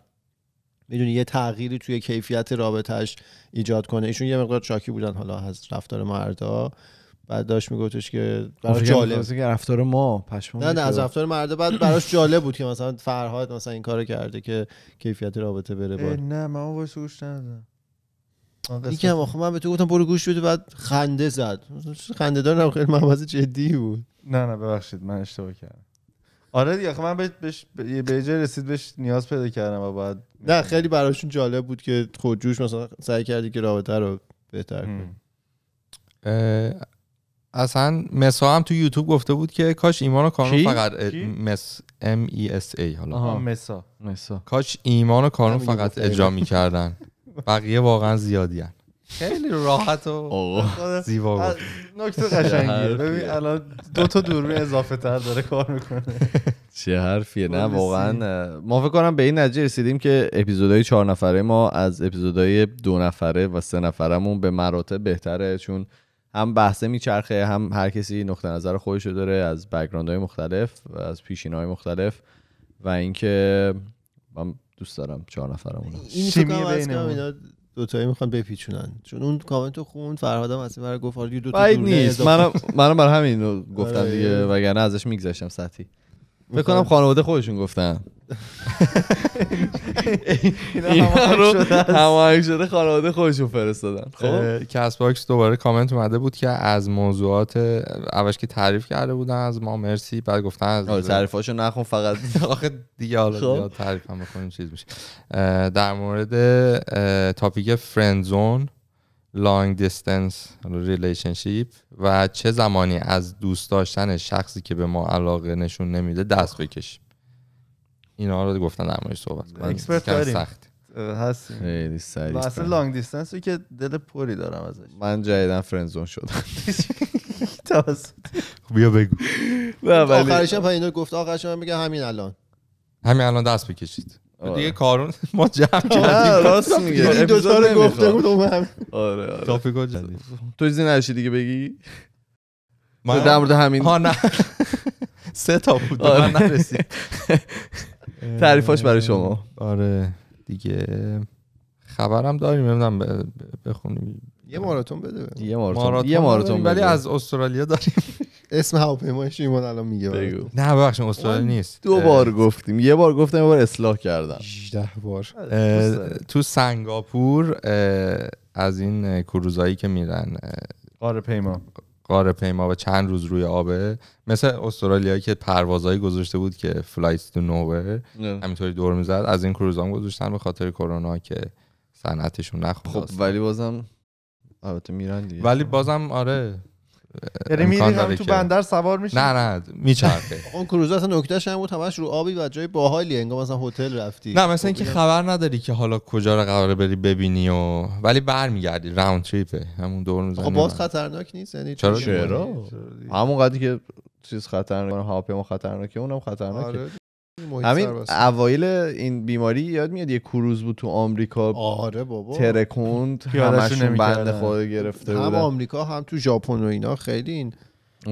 میدونی یه تغییری توی کیفیت رابطهش ایجاد کنه ایشون یه مقدار چاکی بودن حالا از رفتار مردا بعد داشت میگفتش که خب، براش جالب که رفتار ما پشمون نه نه از رفتار مرده بعد براش جالب بود که مثلا فرهاد مثلا این کارو کرده که کیفیت رابطه بره بالا نه من وایس گوش ندادم یکم آخه خب من به تو گفتم برو گوش بده بعد خنده زد خنده دارم خیلی مواز جدی بود نه نه ببخشید من اشتباه کردم آره دیگه آخه من بهش به جای رسید بهش نیاز پیدا کردم و بعد نه خیلی براشون جالب بود که خود جوش مثلا سعی کردی که رابطه رو بهتر کنی اصلا مسا هم تو یوتیوب گفته بود که کاش ایمان و کانون فقط مس ام ای اس ای حالا مسا مسا کاش ایمان و کانون فقط اجرا میکردن بقیه واقعا زیادی خیلی راحت و زیبا بود نکته قشنگیه ببین الان دو تا دوربین اضافه تر داره کار میکنه چه حرفیه نه خب، واقعا ما فکر کنم به این نتیجه رسیدیم که اپیزودهای چهار نفره ما از اپیزودهای دو نفره و سه نفرمون به مراتب بهتره چون هم بحثه میچرخه هم هر کسی نقطه نظر خودش رو داره از بکگراند های مختلف و از پیشین های مختلف و اینکه من دوست دارم چهار نفرمون شیمی دو دوتایی میخوان بپیچونن چون اون کامنت رو خوند هم از برای گفت آره، دو تا نیست منم منم برای همین گفتم آره. دیگه وگرنه ازش میگذشتم سطحی بکنم خانواده خودشون گفتن اینا رو شده خانواده خودشون فرستادن خب کس باکس دوباره کامنت اومده بود که از موضوعات اولش که تعریف کرده بودن از ما مرسی بعد گفتن از آره، نخون فقط آخه دیگه حالا خب؟ تعریف هم بکنیم چیز میشه در مورد تاپیک فرندزون لانگ دیستنس ریلیشنشیپ و چه زمانی از دوست داشتن شخصی که به ما علاقه نشون نمیده دست بکشیم اینا رو گفتن در مورد صحبت کنیم سخت هست خیلی سریع اصلا لانگ دیستنس که دل پری دارم ازش من جدیدن فرنزون شدم خب بیا بگو آخرش هم اینو گفت آخرش هم میگه همین الان همین الان دست بکشید آره. دیگه کارون ما جمع کردیم راست میگه این دو تا رو گفته بودم آره آره تاپیکو تو چیزی نشی دیگه بگی من در مورد همین ها نه سه تا بود آره. من نرسید تعریفش برای شما آره دیگه خبرم داریم نمیدونم بخونیم یه ماراتون بده یه ماراتون یه ماراتون ولی از استرالیا داریم اسم هواپیمایش شیمون الان میگه بگو نه ببخشید استرالیا نیست دو بار گفتیم یه بار گفتم یه بار اصلاح کردم 18 بار تو سنگاپور از این کروزایی که میرن قاره پیما قاره پیما و چند روز روی آبه مثل استرالیایی که پروازایی گذاشته بود که فلایت تو نوور همینطوری دور میزد از این کروزام گذاشتن به خاطر کرونا که صنعتشون نخواست خب ولی بازم البته میرن دیگه ولی بازم آره یعنی میری هم تو بندر سوار میشی نه نه میچرخه اون کروز اصلا نکتهش هم بود همش رو آبی و جای باحالی انگار مثلا هتل رفتی نه مثلا اینکه خب، خبر نداری که حالا کجا رو قراره بری ببینی و ولی برمیگردی راوند تریپه همون دور میزنی خب باز خطرناک نیست یعنی چرا همون قضیه که چیز خطرناکه هم خطرناکه اونم خطرناکه آره محیط همین اوایل این بیماری یاد میاد یه کروز بود تو آمریکا آره بابا ترکوند همشون بند خود گرفته بود هم آمریکا هم تو ژاپن و اینا خیلی این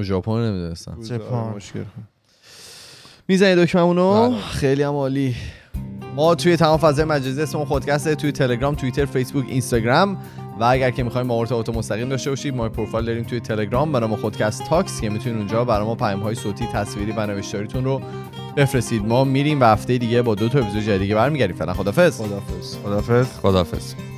ژاپن نمیدونستم ژاپن آره، مشکل میزنی دکمه بله. خیلی هم عالی ما توی تمام فضای مجازی اسم خودکسته توی تلگرام تویتر فیسبوک اینستاگرام و اگر که میخوایم ارتباط مستقیم داشته باشید ما پروفایل داریم توی تلگرام برای ما خودکست تاکس که میتونید اونجا برای ما پیام های صوتی تصویری و نوشتاریتون رو بفرستید ما میریم و هفته دیگه با دو تا اپیزود جدیدی برمیگردیم فعلا خدافظ خدافظ خدافظ خدافظ